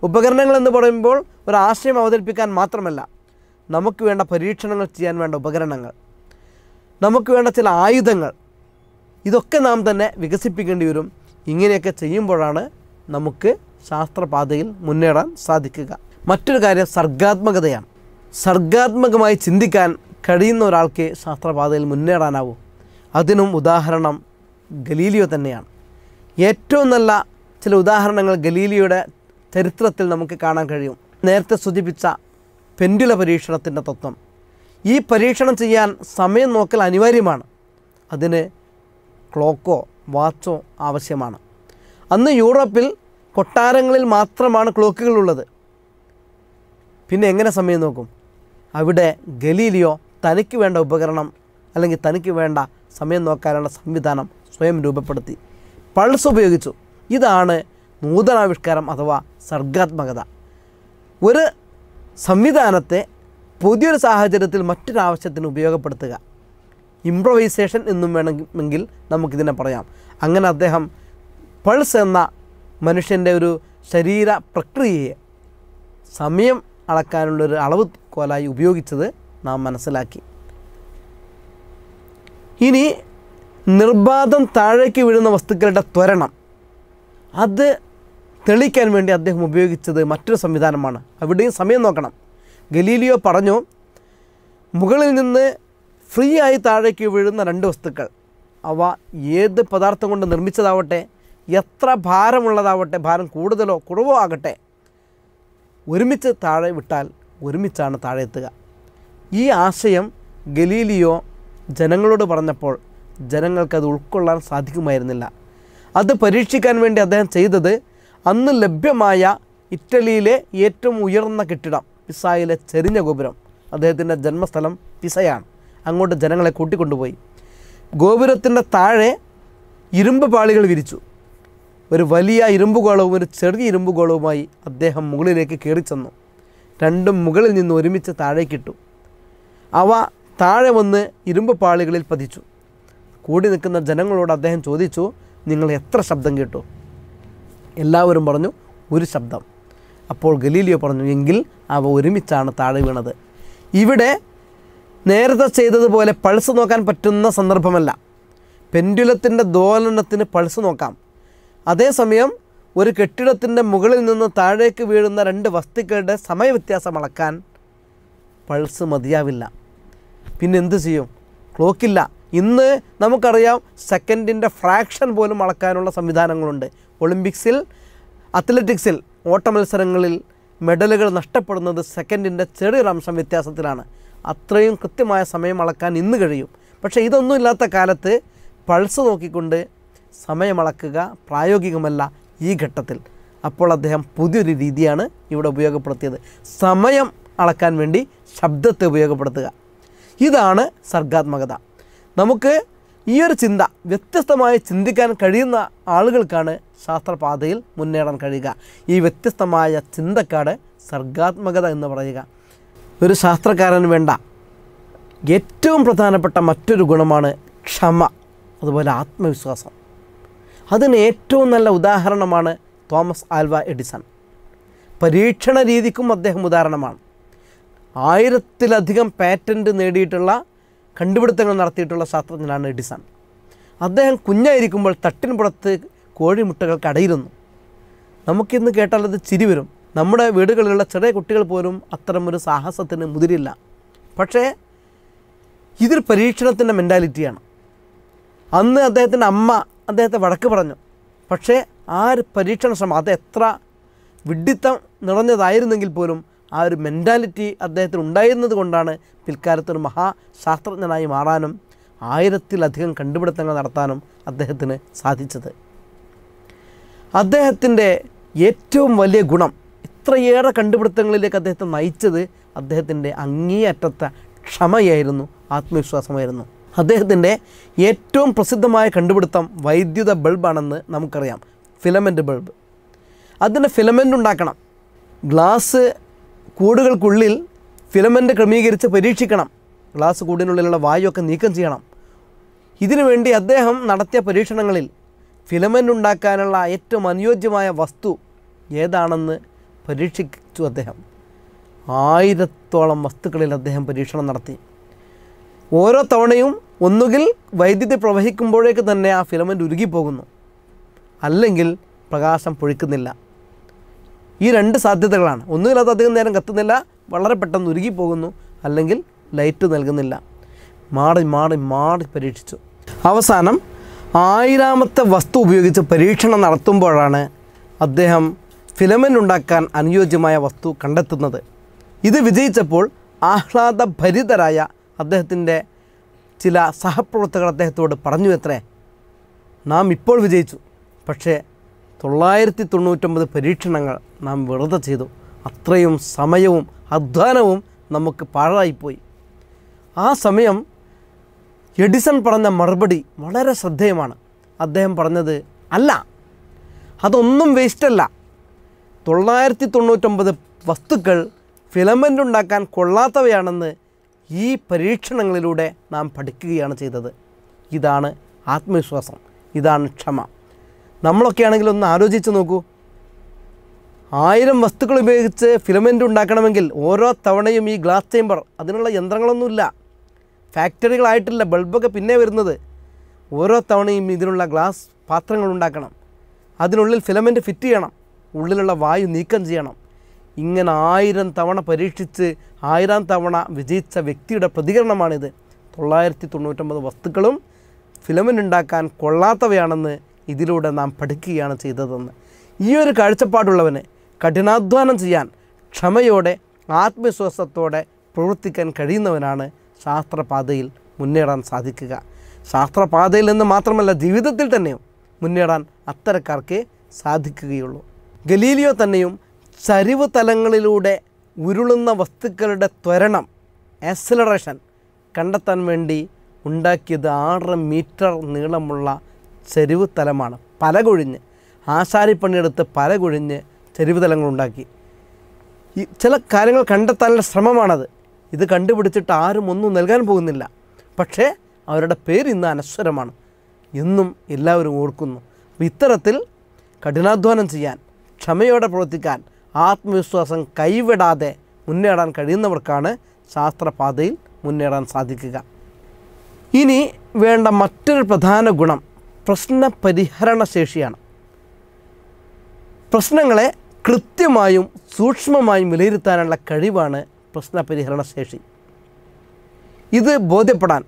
ഉപകരണങ്ങൾ എന്ന് പറയുമ്പോൾ ഒരു ആശയം അവതരിപ്പിക്കാൻ മാത്രമല്ല നമുക്ക് വേണ്ട പരീക്ഷണങ്ങൾ ചെയ്യാൻ വേണ്ട ഉപകരണങ്ങൾ നമുക്ക് വേണ്ട ചില ആയുധങ്ങൾ ഇതൊക്കെ നാം തന്നെ വികസിപ്പിക്കേണ്ടി വരും ഇങ്ങനെയൊക്കെ ചെയ്യുമ്പോഴാണ് നമുക്ക് ശാസ്ത്രപാതയിൽ മുന്നേറാൻ സാധിക്കുക മറ്റൊരു കാര്യം സർഗാത്മകതയാണ് സർഗാത്മകമായി ചിന്തിക്കാൻ കഴിയുന്ന ഒരാൾക്ക് ശാസ്ത്രപാതയിൽ മുന്നേറാനാവൂ അതിനും ഉദാഹരണം ഗലീലിയോ തന്നെയാണ് ഏറ്റവും നല്ല ചില ഉദാഹരണങ്ങൾ ഗലീലിയോയുടെ ചരിത്രത്തിൽ നമുക്ക് കാണാൻ കഴിയും നേരത്തെ സൂചിപ്പിച്ച പെൻഡുല പരീക്ഷണത്തിൻ്റെ തത്വം ഈ പരീക്ഷണം ചെയ്യാൻ സമയം നോക്കൽ അനിവാര്യമാണ് അതിന് ക്ലോക്കോ വാച്ചോ ആവശ്യമാണ് അന്ന് യൂറോപ്പിൽ കൊട്ടാരങ്ങളിൽ മാത്രമാണ് ക്ലോക്കുകളുള്ളത് പിന്നെ എങ്ങനെ സമയം നോക്കും അവിടെ ഗലീലിയോ തനിക്ക് വേണ്ട ഉപകരണം അല്ലെങ്കിൽ തനിക്ക് വേണ്ട സമയം നോക്കാനുള്ള സംവിധാനം സ്വയം രൂപപ്പെടുത്തി പൾസ് ഉപയോഗിച്ചു ഇതാണ് നൂതനാവിഷ്കാരം അഥവാ സർഗാത്മകത ഒരു സംവിധാനത്തെ പുതിയൊരു സാഹചര്യത്തിൽ മറ്റൊരാവശ്യത്തിന് ഉപയോഗപ്പെടുത്തുക ഇംപ്രൊവൈസേഷൻ എന്നും വേണമെങ്കിൽ നമുക്കിതിനെ പറയാം അങ്ങനെ അദ്ദേഹം പൾസ് എന്ന മനുഷ്യൻ്റെ ഒരു ശരീര പ്രക്രിയയെ സമയം അളക്കാനുള്ളൊരു അളവ് കോലായി ഉപയോഗിച്ചത് നാം മനസ്സിലാക്കി ഇനി നിർബാധം താഴേക്ക് വീഴുന്ന വസ്തുക്കളുടെ ത്വരണം അത് തെളിയിക്കാൻ വേണ്ടി അദ്ദേഹം ഉപയോഗിച്ചത് മറ്റൊരു സംവിധാനമാണ് അവിടെയും സമയം നോക്കണം ഗലീലിയോ പറഞ്ഞു മുകളിൽ നിന്ന് ഫ്രീ ആയി താഴേക്ക് വീഴുന്ന രണ്ട് വസ്തുക്കൾ അവ ഏത് പദാർത്ഥം കൊണ്ട് നിർമ്മിച്ചതാവട്ടെ എത്ര ഭാരമുള്ളതാവട്ടെ ഭാരം കൂടുതലോ കുറവോ ആകട്ടെ ഒരുമിച്ച് താഴെ വിട്ടാൽ ഒരുമിച്ചാണ് താഴെ എത്തുക ഈ ആശയം ഗലീലിയോ ജനങ്ങളോട് പറഞ്ഞപ്പോൾ ജനങ്ങൾക്കത് ഉൾക്കൊള്ളാൻ സാധിക്കുമായിരുന്നില്ല അത് പരീക്ഷിക്കാൻ വേണ്ടി അദ്ദേഹം ചെയ്തത് അന്ന് ലഭ്യമായ ഇറ്റലിയിലെ ഏറ്റവും ഉയർന്ന കെട്ടിടം പിസായിലെ ചെരിഞ്ഞ ഗോപുരം അദ്ദേഹത്തിൻ്റെ ജന്മസ്ഥലം പിസയാണ് അങ്ങോട്ട് ജനങ്ങളെ കൂട്ടിക്കൊണ്ടുപോയി ഗോപുരത്തിൻ്റെ താഴെ ഇരുമ്പ് പാളികൾ വിരിച്ചു ഒരു വലിയ ഇരുമ്പ് ഗോളവും ഒരു ചെറിയ ഇരുമ്പ് ഗോളവുമായി അദ്ദേഹം മുകളിലേക്ക് ചെന്നു രണ്ടും മുകളിൽ നിന്ന് ഒരുമിച്ച് താഴേക്കിട്ടു അവ താഴെ വന്ന് ഇരുമ്പ് പാളികളിൽ പതിച്ചു കൂടി നിൽക്കുന്ന ജനങ്ങളോട് അദ്ദേഹം ചോദിച്ചു നിങ്ങൾ എത്ര ശബ്ദം കേട്ടു എല്ലാവരും പറഞ്ഞു ഒരു ശബ്ദം അപ്പോൾ ഗലീലിയോ പറഞ്ഞു എങ്കിൽ അവ ഒരുമിച്ചാണ് താഴെ വീണത് ഇവിടെ നേരത്തെ ചെയ്തതുപോലെ പൾസ് നോക്കാൻ പറ്റുന്ന സന്ദർഭമല്ല പെൻഡുലത്തിൻ്റെ ദോലനത്തിന് പൾസ് നോക്കാം അതേസമയം ഒരു കെട്ടിടത്തിൻ്റെ മുകളിൽ നിന്ന് താഴേക്ക് വീഴുന്ന രണ്ട് വസ്തുക്കളുടെ സമയവ്യത്യാസം അളക്കാൻ പൾസ് മതിയാവില്ല പിന്നെ എന്ത് ചെയ്യും ക്ലോക്കില്ല ഇന്ന് നമുക്കറിയാം സെക്കൻഡിൻ്റെ ഫ്രാക്ഷൻ പോലും അളക്കാനുള്ള സംവിധാനങ്ങളുണ്ട് ഒളിമ്പിക്സിൽ അത്ലറ്റിക്സിൽ ഓട്ടമത്സരങ്ങളിൽ മെഡലുകൾ നഷ്ടപ്പെടുന്നത് സെക്കൻഡിൻ്റെ അംശം വ്യത്യാസത്തിലാണ് അത്രയും കൃത്യമായ സമയം അളക്കാൻ ഇന്ന് കഴിയും പക്ഷേ ഇതൊന്നും ഇല്ലാത്ത കാലത്ത് പൾസ് നോക്കിക്കൊണ്ട് സമയമളക്കുക പ്രായോഗികമല്ല ഈ ഘട്ടത്തിൽ അപ്പോൾ അദ്ദേഹം പുതിയൊരു രീതിയാണ് ഇവിടെ ഉപയോഗപ്പെടുത്തിയത് സമയം അളക്കാൻ വേണ്ടി ശബ്ദത്തെ ഉപയോഗപ്പെടുത്തുക ഇതാണ് സർഗാത്മകത നമുക്ക് ഈ ഒരു ചിന്ത വ്യത്യസ്തമായി ചിന്തിക്കാൻ കഴിയുന്ന ആളുകൾക്കാണ് ശാസ്ത്രപാതയിൽ മുന്നേറാൻ കഴിയുക ഈ വ്യത്യസ്തമായ ചിന്തക്കാട് സർഗാത്മകത എന്ന് പറയുക ഒരു ശാസ്ത്രക്കാരന് വേണ്ട ഏറ്റവും പ്രധാനപ്പെട്ട മറ്റൊരു ഗുണമാണ് ക്ഷമ അതുപോലെ ആത്മവിശ്വാസം അതിന് ഏറ്റവും നല്ല ഉദാഹരണമാണ് തോമസ് ആൽവ എഡിസൺ പരീക്ഷണ രീതിക്കും അദ്ദേഹം ഉദാഹരണമാണ് ആയിരത്തിലധികം പാറ്റൻറ്റ് നേടിയിട്ടുള്ള കണ്ടുപിടുത്തങ്ങൾ നടത്തിയിട്ടുള്ള ശാസ്ത്രജ്ഞനാണ് എഡിസൺ അദ്ദേഹം കുഞ്ഞായിരിക്കുമ്പോൾ തട്ടിൻപുറത്ത് പുറത്ത് കോഴിമുട്ടകൾ കടയിരുന്നു നമുക്കിന്ന് കേട്ടാലത് ചിരി വരും നമ്മുടെ വീടുകളിലുള്ള ചെറിയ കുട്ടികൾ പോലും അത്തരമൊരു സാഹസത്തിന് മുതിരില്ല പക്ഷേ ഇതൊരു പരീക്ഷണത്തിൻ്റെ മെൻറ്റാലിറ്റിയാണ് അന്ന് അദ്ദേഹത്തിൻ്റെ അമ്മ അദ്ദേഹത്തെ വഴക്ക് പറഞ്ഞു പക്ഷേ ആ ഒരു പരീക്ഷണ ശ്രമം അത് എത്ര വിഡിത്തം നിറഞ്ഞതായിരുന്നെങ്കിൽ പോലും ആ ഒരു മെൻറ്റാലിറ്റി അദ്ദേഹത്തിന് ഉണ്ടായിരുന്നത് കൊണ്ടാണ് പിൽക്കാലത്തൊരു മഹാശാസ്ത്രജ്ഞനായി മാറാനും ആയിരത്തിലധികം കണ്ടുപിടുത്തങ്ങൾ നടത്താനും അദ്ദേഹത്തിന് സാധിച്ചത് അദ്ദേഹത്തിൻ്റെ ഏറ്റവും വലിയ ഗുണം അത്രയേറെ കണ്ടുപിടുത്തങ്ങളിലേക്ക് അദ്ദേഹത്തെ നയിച്ചത് അദ്ദേഹത്തിൻ്റെ അങ്ങേയറ്റത്തെ ക്ഷമയായിരുന്നു ആത്മവിശ്വാസമായിരുന്നു അദ്ദേഹത്തിൻ്റെ ഏറ്റവും പ്രസിദ്ധമായ കണ്ടുപിടുത്തം വൈദ്യുത ബൾബാണെന്ന് നമുക്കറിയാം ഫിലമെൻറ്റ് ബൾബ് അതിന് ഫിലമെൻ്റ് ഉണ്ടാക്കണം ഗ്ലാസ് കൂടുകൾക്കുള്ളിൽ ഫിലമെൻ്റ് ക്രമീകരിച്ച് പരീക്ഷിക്കണം ഗ്ലാസ് കൂടിനുള്ളിലുള്ള വായുവൊക്കെ നീക്കം ചെയ്യണം ഇതിനുവേണ്ടി അദ്ദേഹം നടത്തിയ പരീക്ഷണങ്ങളിൽ ഫിലമെൻ്റ് ഉണ്ടാക്കാനുള്ള ഏറ്റവും അനുയോജ്യമായ വസ്തു ഏതാണെന്ന് പരീക്ഷിച്ചു അദ്ദേഹം ആയിരത്തോളം വസ്തുക്കളിൽ അദ്ദേഹം പരീക്ഷണം നടത്തി ഓരോ തവണയും ഒന്നുകിൽ വൈദ്യുതി പ്രവഹിക്കുമ്പോഴേക്ക് തന്നെ ആ ഫിലമെൻ്റ് ഉരുകിപ്പോകുന്നു അല്ലെങ്കിൽ പ്രകാശം പൊഴിക്കുന്നില്ല ഈ രണ്ട് സാധ്യതകളാണ് അത് അധികം നേരം കത്തുന്നില്ല വളരെ പെട്ടെന്ന് ഉരുകിപ്പോകുന്നു അല്ലെങ്കിൽ ലൈറ്റ് നൽകുന്നില്ല മാറി മാറി മാറി പരീക്ഷിച്ചു അവസാനം ആയിരാമത്തെ വസ്തു ഉപയോഗിച്ച് പരീക്ഷണം നടത്തുമ്പോഴാണ് അദ്ദേഹം ഫിലമെൻ്റ് ഉണ്ടാക്കാൻ അനുയോജ്യമായ വസ്തു കണ്ടെത്തുന്നത് ഇത് വിജയിച്ചപ്പോൾ ആഹ്ലാദഭരിതരായ അദ്ദേഹത്തിൻ്റെ ചില സഹപ്രവർത്തകർ അദ്ദേഹത്തോട് പറഞ്ഞു എത്രേ നാം ഇപ്പോൾ വിജയിച്ചു പക്ഷേ തൊള്ളായിരത്തി തൊണ്ണൂറ്റൊമ്പത് പരീക്ഷണങ്ങൾ നാം വെറുതെ ചെയ്തു അത്രയും സമയവും അധ്വാനവും നമുക്ക് പാഴായിപ്പോയി ആ സമയം എഡിസൺ പറഞ്ഞ മറുപടി വളരെ ശ്രദ്ധേയമാണ് അദ്ദേഹം പറഞ്ഞത് അല്ല അതൊന്നും വേസ്റ്റല്ല തൊള്ളായിരത്തി തൊണ്ണൂറ്റൊമ്പത് വസ്തുക്കൾ ഫിലമെൻ്റ് ഉണ്ടാക്കാൻ കൊള്ളാത്തവയാണെന്ന് ഈ പരീക്ഷണങ്ങളിലൂടെ നാം പഠിക്കുകയാണ് ചെയ്തത് ഇതാണ് ആത്മവിശ്വാസം ഇതാണ് ക്ഷമ നമ്മളൊക്കെ ആണെങ്കിൽ ഒന്ന് ആലോചിച്ച് നോക്കൂ ആയിരം വസ്തുക്കൾ ഉപയോഗിച്ച് ഫിലമെൻ്റ് ഉണ്ടാക്കണമെങ്കിൽ ഓരോ തവണയും ഈ ഗ്ലാസ് ചേമ്പർ അതിനുള്ള യന്ത്രങ്ങളൊന്നുമില്ല ഫാക്ടറികളായിട്ടില്ല ബൾബൊക്കെ പിന്നെ വരുന്നത് ഓരോ തവണയും ഇതിനുള്ള ഗ്ലാസ് പാത്രങ്ങൾ ഉണ്ടാക്കണം അതിനുള്ളിൽ ഫിലമെൻറ്റ് ഫിറ്റ് ചെയ്യണം ഉള്ളിലുള്ള വായു നീക്കം ചെയ്യണം ഇങ്ങനെ ആയിരം തവണ പരീക്ഷിച്ച് ആയിരം തവണ വിജയിച്ച വ്യക്തിയുടെ പ്രതികരണമാണിത് തൊള്ളായിരത്തി തൊണ്ണൂറ്റൊമ്പത് വസ്തുക്കളും ഫിലമെൻ്റ് ഉണ്ടാക്കാൻ കൊള്ളാത്തവയാണെന്ന് ഇതിലൂടെ നാം പഠിക്കുകയാണ് ചെയ്തതെന്ന് ഈ ഒരു കാഴ്ചപ്പാടുള്ളവന് കഠിനാധ്വാനം ചെയ്യാൻ ക്ഷമയോടെ ആത്മവിശ്വാസത്തോടെ പ്രവർത്തിക്കാൻ കഴിയുന്നവനാണ് ശാസ്ത്രപാതയിൽ മുന്നേറാൻ സാധിക്കുക ശാസ്ത്രപാതയിൽ നിന്ന് മാത്രമല്ല ജീവിതത്തിൽ തന്നെയും മുന്നേറാൻ അത്തരക്കാർക്ക് സാധിക്കുകയുള്ളൂ ഗലീലിയോ തന്നെയും ചരിവ് തലങ്ങളിലൂടെ ഉരുളുന്ന വസ്തുക്കളുടെ ത്വരണം ആക്സലറേഷൻ കണ്ടെത്താൻ വേണ്ടി ഉണ്ടാക്കിയത് ആറ് മീറ്റർ നീളമുള്ള ചരിവ് തലമാണ് പലകൊഴിഞ്ഞ് ആശാരിപ്പണിയെടുത്ത് പലകൊഴിഞ്ഞ് ചരിവ് തലങ്ങളുണ്ടാക്കി ഈ ചില കാര്യങ്ങൾ കണ്ടെത്താനുള്ള ശ്രമമാണത് ഇത് കണ്ടുപിടിച്ചിട്ട് ആരും ഒന്നും നൽകാൻ പോകുന്നില്ല പക്ഷേ അവരുടെ പേര് ഇന്ന് അനശ്വരമാണ് എന്നും എല്ലാവരും ഓർക്കുന്നു അപ്പോൾ ഇത്തരത്തിൽ കഠിനാധ്വാനം ചെയ്യാൻ ക്ഷമയോടെ പ്രവർത്തിക്കാൻ ആത്മവിശ്വാസം കൈവിടാതെ മുന്നേടാൻ കഴിയുന്നവർക്കാണ് ശാസ്ത്രപാതയിൽ മുന്നേടാൻ സാധിക്കുക ഇനി വേണ്ട മറ്റൊരു പ്രധാന ഗുണം പ്രശ്ന പരിഹരണ ശേഷിയാണ് പ്രശ്നങ്ങളെ കൃത്യമായും സൂക്ഷ്മമായും വിലയിരുത്താനുള്ള കഴിവാണ് പ്രശ്ന പരിഹരണ ശേഷി ഇത് ബോധ്യപ്പെടാൻ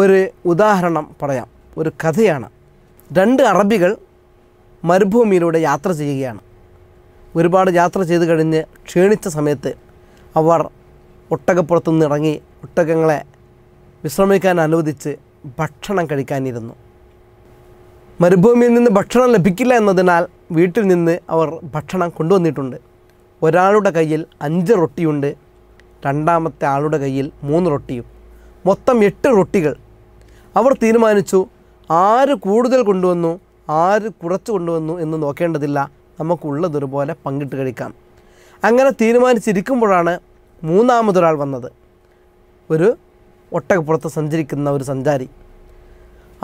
ഒരു ഉദാഹരണം പറയാം ഒരു കഥയാണ് രണ്ട് അറബികൾ മരുഭൂമിയിലൂടെ യാത്ര ചെയ്യുകയാണ് ഒരുപാട് യാത്ര ചെയ്ത് കഴിഞ്ഞ് ക്ഷീണിച്ച സമയത്ത് അവർ ഒട്ടകപ്പുറത്തു നിന്നിറങ്ങി ഒട്ടകങ്ങളെ വിശ്രമിക്കാൻ അനുവദിച്ച് ഭക്ഷണം കഴിക്കാനിരുന്നു മരുഭൂമിയിൽ നിന്ന് ഭക്ഷണം ലഭിക്കില്ല എന്നതിനാൽ വീട്ടിൽ നിന്ന് അവർ ഭക്ഷണം കൊണ്ടുവന്നിട്ടുണ്ട് ഒരാളുടെ കയ്യിൽ അഞ്ച് റൊട്ടിയുണ്ട് രണ്ടാമത്തെ ആളുടെ കയ്യിൽ മൂന്ന് റൊട്ടിയും മൊത്തം എട്ട് റൊട്ടികൾ അവർ തീരുമാനിച്ചു ആര് കൂടുതൽ കൊണ്ടുവന്നു ആര് കുറച്ചു കൊണ്ടുവന്നു എന്ന് നോക്കേണ്ടതില്ല നമുക്കുള്ളതൊരുപോലെ പങ്കിട്ട് കഴിക്കാം അങ്ങനെ തീരുമാനിച്ചിരിക്കുമ്പോഴാണ് മൂന്നാമതൊരാൾ വന്നത് ഒരു ഒട്ടകപ്പുറത്ത് സഞ്ചരിക്കുന്ന ഒരു സഞ്ചാരി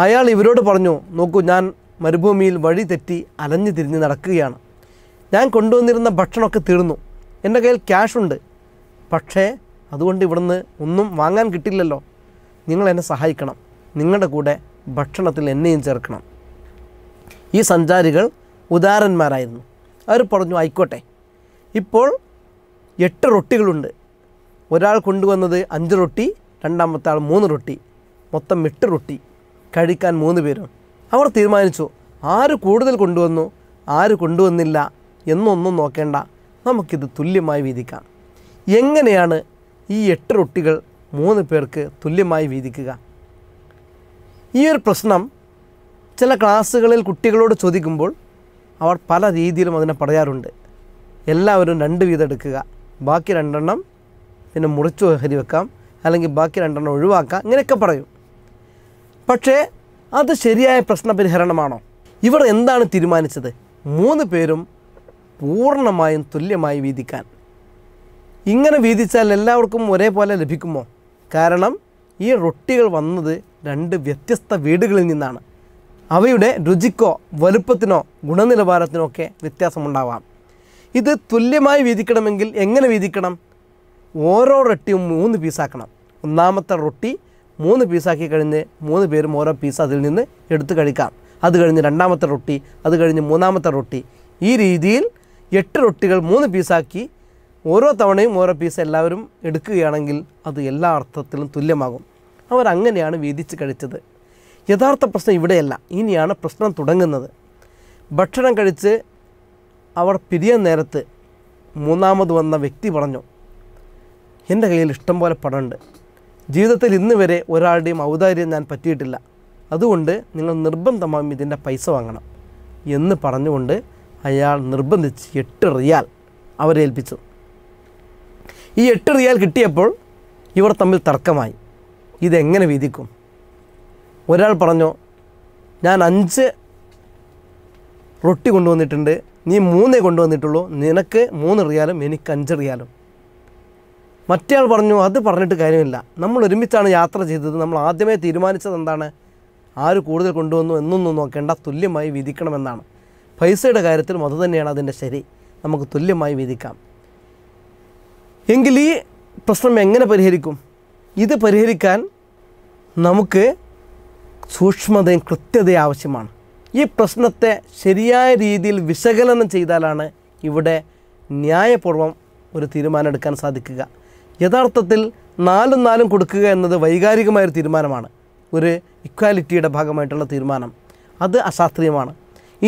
അയാൾ ഇവരോട് പറഞ്ഞു നോക്കൂ ഞാൻ മരുഭൂമിയിൽ വഴി തെറ്റി അലഞ്ഞു തിരിഞ്ഞ് നടക്കുകയാണ് ഞാൻ കൊണ്ടുവന്നിരുന്ന ഭക്ഷണമൊക്കെ തീർന്നു എൻ്റെ കയ്യിൽ ക്യാഷുണ്ട് പക്ഷേ അതുകൊണ്ട് ഇവിടുന്ന് ഒന്നും വാങ്ങാൻ കിട്ടില്ലല്ലോ നിങ്ങൾ എന്നെ സഹായിക്കണം നിങ്ങളുടെ കൂടെ ഭക്ഷണത്തിൽ എന്നെയും ചേർക്കണം ഈ സഞ്ചാരികൾ ഉദാരന്മാരായിരുന്നു അവർ പറഞ്ഞു ആയിക്കോട്ടെ ഇപ്പോൾ എട്ട് റൊട്ടികളുണ്ട് ഒരാൾ കൊണ്ടുവന്നത് അഞ്ച് റൊട്ടി രണ്ടാമത്തെ ആൾ മൂന്ന് റൊട്ടി മൊത്തം എട്ട് റൊട്ടി കഴിക്കാൻ മൂന്ന് പേരും അവർ തീരുമാനിച്ചു ആര് കൂടുതൽ കൊണ്ടുവന്നു ആര് കൊണ്ടുവന്നില്ല എന്നൊന്നും നോക്കേണ്ട നമുക്കിത് തുല്യമായി വീതിക്കാം എങ്ങനെയാണ് ഈ എട്ട് റൊട്ടികൾ മൂന്ന് പേർക്ക് തുല്യമായി വീതിക്കുക ഈ ഒരു പ്രശ്നം ചില ക്ലാസ്സുകളിൽ കുട്ടികളോട് ചോദിക്കുമ്പോൾ അവർ പല രീതിയിലും അതിനെ പറയാറുണ്ട് എല്ലാവരും രണ്ട് വീതം എടുക്കുക ബാക്കി രണ്ടെണ്ണം പിന്നെ മുറിച്ച് ഹരി വെക്കാം അല്ലെങ്കിൽ ബാക്കി രണ്ടെണ്ണം ഒഴിവാക്കാം ഇങ്ങനെയൊക്കെ പറയും പക്ഷേ അത് ശരിയായ പരിഹരണമാണോ ഇവർ എന്താണ് തീരുമാനിച്ചത് മൂന്ന് പേരും പൂർണ്ണമായും തുല്യമായി വീതിക്കാൻ ഇങ്ങനെ വീതിച്ചാൽ എല്ലാവർക്കും ഒരേപോലെ ലഭിക്കുമോ കാരണം ഈ റൊട്ടികൾ വന്നത് രണ്ട് വ്യത്യസ്ത വീടുകളിൽ നിന്നാണ് അവയുടെ രുചിക്കോ വലുപ്പത്തിനോ ഗുണനിലവാരത്തിനോ ഒക്കെ വ്യത്യാസമുണ്ടാവാം ഇത് തുല്യമായി വീതിക്കണമെങ്കിൽ എങ്ങനെ വീതിക്കണം ഓരോ റൊട്ടിയും മൂന്ന് പീസാക്കണം ഒന്നാമത്തെ റൊട്ടി മൂന്ന് പീസാക്കി കഴിഞ്ഞ് മൂന്ന് പേരും ഓരോ പീസ് അതിൽ നിന്ന് എടുത്തു കഴിക്കാം അത് കഴിഞ്ഞ് രണ്ടാമത്തെ റൊട്ടി അത് കഴിഞ്ഞ് മൂന്നാമത്തെ റൊട്ടി ഈ രീതിയിൽ എട്ട് റൊട്ടികൾ മൂന്ന് പീസാക്കി ഓരോ തവണയും ഓരോ പീസ് എല്ലാവരും എടുക്കുകയാണെങ്കിൽ അത് എല്ലാ അർത്ഥത്തിലും തുല്യമാകും അവരങ്ങനെയാണ് വീതിച്ച് കഴിച്ചത് യഥാർത്ഥ പ്രശ്നം ഇവിടെയല്ല ഇനിയാണ് പ്രശ്നം തുടങ്ങുന്നത് ഭക്ഷണം കഴിച്ച് അവർ പിരിയാൻ നേരത്ത് മൂന്നാമത് വന്ന വ്യക്തി പറഞ്ഞു എൻ്റെ കയ്യിൽ ഇഷ്ടം പോലെ പടമുണ്ട് ജീവിതത്തിൽ ഇന്ന് വരെ ഒരാളുടെയും ഔദാര്യം ഞാൻ പറ്റിയിട്ടില്ല അതുകൊണ്ട് നിങ്ങൾ നിർബന്ധമായും ഇതിൻ്റെ പൈസ വാങ്ങണം എന്ന് പറഞ്ഞുകൊണ്ട് അയാൾ നിർബന്ധിച്ച് എട്ട് റിയാൽ അവരെ ഏൽപ്പിച്ചു ഈ എട്ട് റിയാൽ കിട്ടിയപ്പോൾ ഇവർ തമ്മിൽ തർക്കമായി ഇതെങ്ങനെ വിധിക്കും ഒരാൾ പറഞ്ഞു ഞാൻ അഞ്ച് റൊട്ടി കൊണ്ടുവന്നിട്ടുണ്ട് നീ മൂന്നേ കൊണ്ടുവന്നിട്ടുള്ളൂ നിനക്ക് മൂന്ന് റിയാലും എനിക്ക് അഞ്ച് റിയാലും ആൾ പറഞ്ഞു അത് പറഞ്ഞിട്ട് കാര്യമില്ല നമ്മൾ ഒരുമിച്ചാണ് യാത്ര ചെയ്തത് നമ്മൾ ആദ്യമേ തീരുമാനിച്ചത് എന്താണ് ആര് കൂടുതൽ കൊണ്ടുവന്നു എന്നൊന്നും നോക്കേണ്ട തുല്യമായി വിധിക്കണമെന്നാണ് പൈസയുടെ കാര്യത്തിലും അതുതന്നെയാണ് അതിൻ്റെ ശരി നമുക്ക് തുല്യമായി വിധിക്കാം എങ്കിൽ ഈ പ്രശ്നം എങ്ങനെ പരിഹരിക്കും ഇത് പരിഹരിക്കാൻ നമുക്ക് സൂക്ഷ്മതയും കൃത്യതയും ആവശ്യമാണ് ഈ പ്രശ്നത്തെ ശരിയായ രീതിയിൽ വിശകലനം ചെയ്താലാണ് ഇവിടെ ന്യായപൂർവം ഒരു തീരുമാനം എടുക്കാൻ സാധിക്കുക യഥാർത്ഥത്തിൽ നാലും നാലും കൊടുക്കുക എന്നത് വൈകാരികമായൊരു തീരുമാനമാണ് ഒരു ഇക്വാലിറ്റിയുടെ ഭാഗമായിട്ടുള്ള തീരുമാനം അത് അശാസ്ത്രീയമാണ്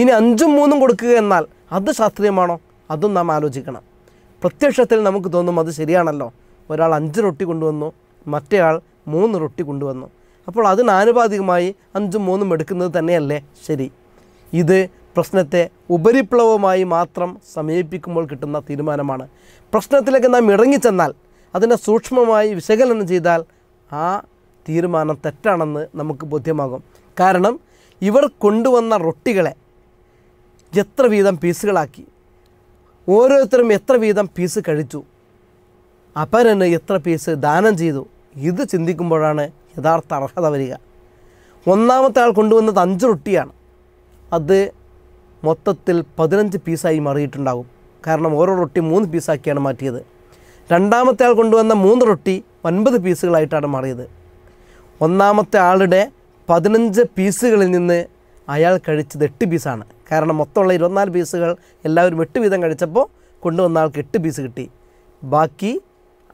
ഇനി അഞ്ചും മൂന്നും കൊടുക്കുക എന്നാൽ അത് ശാസ്ത്രീയമാണോ അതും നാം ആലോചിക്കണം പ്രത്യക്ഷത്തിൽ നമുക്ക് തോന്നും അത് ശരിയാണല്ലോ ഒരാൾ അഞ്ച് റൊട്ടി കൊണ്ടുവന്നു മറ്റേയാൾ മൂന്ന് റൊട്ടി കൊണ്ടുവന്നു അപ്പോൾ ആനുപാതികമായി അഞ്ചും മൂന്നും എടുക്കുന്നത് തന്നെയല്ലേ ശരി ഇത് പ്രശ്നത്തെ ഉപരിപ്ലവമായി മാത്രം സമീപിക്കുമ്പോൾ കിട്ടുന്ന തീരുമാനമാണ് പ്രശ്നത്തിലേക്ക് നാം ഇറങ്ങിച്ചെന്നാൽ അതിനെ സൂക്ഷ്മമായി വിശകലനം ചെയ്താൽ ആ തീരുമാനം തെറ്റാണെന്ന് നമുക്ക് ബോധ്യമാകും കാരണം ഇവർ കൊണ്ടുവന്ന റൊട്ടികളെ എത്ര വീതം പീസുകളാക്കി ഓരോരുത്തരും എത്ര വീതം പീസ് കഴിച്ചു അപരന് എത്ര പീസ് ദാനം ചെയ്തു ഇത് ചിന്തിക്കുമ്പോഴാണ് യഥാർത്ഥ അർഹത വരിക ഒന്നാമത്തെ ആൾ കൊണ്ടുവന്നത് അഞ്ച് റൊട്ടിയാണ് അത് മൊത്തത്തിൽ പതിനഞ്ച് പീസായി മാറിയിട്ടുണ്ടാകും കാരണം ഓരോ റൊട്ടി മൂന്ന് പീസാക്കിയാണ് മാറ്റിയത് രണ്ടാമത്തെ ആൾ കൊണ്ടുവന്ന മൂന്ന് റൊട്ടി ഒൻപത് പീസുകളായിട്ടാണ് മാറിയത് ഒന്നാമത്തെ ആളുടെ പതിനഞ്ച് പീസുകളിൽ നിന്ന് അയാൾ കഴിച്ചത് എട്ട് പീസാണ് കാരണം മൊത്തമുള്ള ഇരുപത്തിനാല് പീസുകൾ എല്ലാവരും എട്ട് വീതം കഴിച്ചപ്പോൾ കൊണ്ടുവന്ന ആൾക്ക് എട്ട് പീസ് കിട്ടി ബാക്കി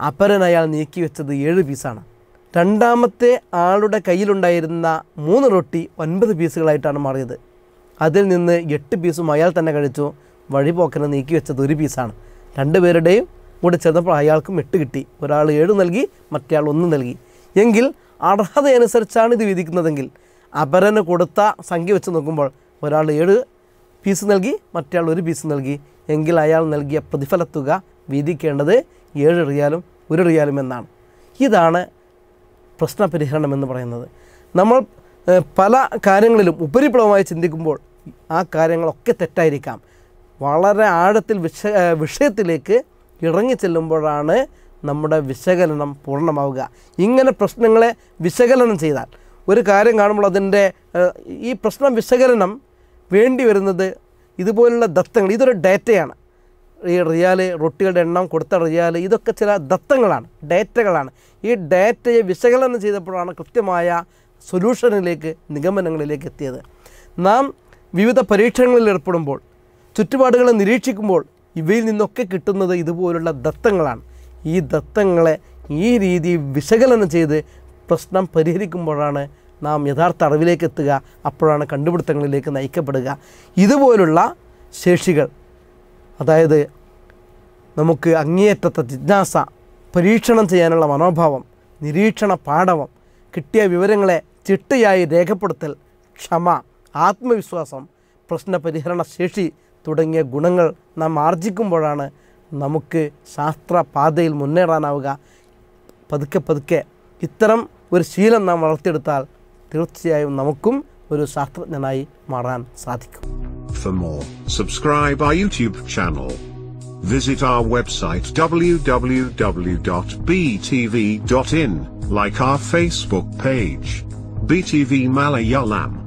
അപരൻ അയാൾ നീക്കി വെച്ചത് ഏഴ് പീസാണ് രണ്ടാമത്തെ ആളുടെ കയ്യിലുണ്ടായിരുന്ന മൂന്ന് റൊട്ടി ഒൻപത് പീസുകളായിട്ടാണ് മാറിയത് അതിൽ നിന്ന് എട്ട് പീസും അയാൾ തന്നെ കഴിച്ചു വഴിപോക്കനെ നീക്കി വെച്ചത് ഒരു പീസാണ് രണ്ടുപേരുടെയും കൂടെ ചേർന്നപ്പോൾ അയാൾക്കും എട്ട് കിട്ടി ഒരാൾ ഏഴ് നൽകി ആൾ ഒന്ന് നൽകി എങ്കിൽ അർഹതയനുസരിച്ചാണ് ഇത് വിധിക്കുന്നതെങ്കിൽ അപരന് കൊടുത്ത സംഖ്യ വെച്ച് നോക്കുമ്പോൾ ഒരാൾ ഏഴ് പീസ് നൽകി ആൾ ഒരു പീസ് നൽകി എങ്കിൽ അയാൾ നൽകിയ പ്രതിഫലത്തുക വിധിക്കേണ്ടത് ഏഴ് റിയാലും ഒരു റിയാലും എന്നാണ് ഇതാണ് പ്രശ്നപരിഹരണം എന്ന് പറയുന്നത് നമ്മൾ പല കാര്യങ്ങളിലും ഉപരിപ്ലവമായി ചിന്തിക്കുമ്പോൾ ആ കാര്യങ്ങളൊക്കെ തെറ്റായിരിക്കാം വളരെ ആഴത്തിൽ വിഷ വിഷയത്തിലേക്ക് ഇറങ്ങിച്ചെല്ലുമ്പോഴാണ് നമ്മുടെ വിശകലനം പൂർണ്ണമാവുക ഇങ്ങനെ പ്രശ്നങ്ങളെ വിശകലനം ചെയ്താൽ ഒരു കാര്യം കാണുമ്പോൾ അതിൻ്റെ ഈ പ്രശ്നം വിശകലനം വേണ്ടി വരുന്നത് ഇതുപോലുള്ള ദത്തങ്ങൾ ഇതൊരു ഡേറ്റയാണ് ഈ റിയാൽ റൊട്ടികളുടെ എണ്ണം കൊടുത്ത റിയാൽ ഇതൊക്കെ ചില ദത്തങ്ങളാണ് ഡേറ്റകളാണ് ഈ ഡേറ്റയെ വിശകലനം ചെയ്തപ്പോഴാണ് കൃത്യമായ സൊല്യൂഷനിലേക്ക് നിഗമനങ്ങളിലേക്ക് എത്തിയത് നാം വിവിധ പരീക്ഷണങ്ങളിൽ ഏർപ്പെടുമ്പോൾ ചുറ്റുപാടുകളെ നിരീക്ഷിക്കുമ്പോൾ ഇവയിൽ നിന്നൊക്കെ കിട്ടുന്നത് ഇതുപോലുള്ള ദത്തങ്ങളാണ് ഈ ദത്തങ്ങളെ ഈ രീതി വിശകലനം ചെയ്ത് പ്രശ്നം പരിഹരിക്കുമ്പോഴാണ് നാം യഥാർത്ഥ അറിവിലേക്ക് എത്തുക അപ്പോഴാണ് കണ്ടുപിടുത്തങ്ങളിലേക്ക് നയിക്കപ്പെടുക ഇതുപോലുള്ള ശേഷികൾ അതായത് നമുക്ക് അങ്ങേയറ്റത്തെ ജിജ്ഞാസ പരീക്ഷണം ചെയ്യാനുള്ള മനോഭാവം നിരീക്ഷണ പാഠവം കിട്ടിയ വിവരങ്ങളെ ചിട്ടയായി രേഖപ്പെടുത്തൽ ക്ഷമ ആത്മവിശ്വാസം പ്രശ്നപരിഹരണ ശേഷി തുടങ്ങിയ ഗുണങ്ങൾ നാം ആർജിക്കുമ്പോഴാണ് നമുക്ക് ശാസ്ത്ര പാതയിൽ മുന്നേറാനാവുക പതുക്കെ പതുക്കെ ഇത്തരം ഒരു ശീലം നാം വളർത്തിയെടുത്താൽ തീർച്ചയായും നമുക്കും ഒരു ശാസ്ത്രജ്ഞനായി മാറാൻ സാധിക്കും For more, subscribe our YouTube channel. Visit our website www.btv.in, like our Facebook page, BTV Malayalam.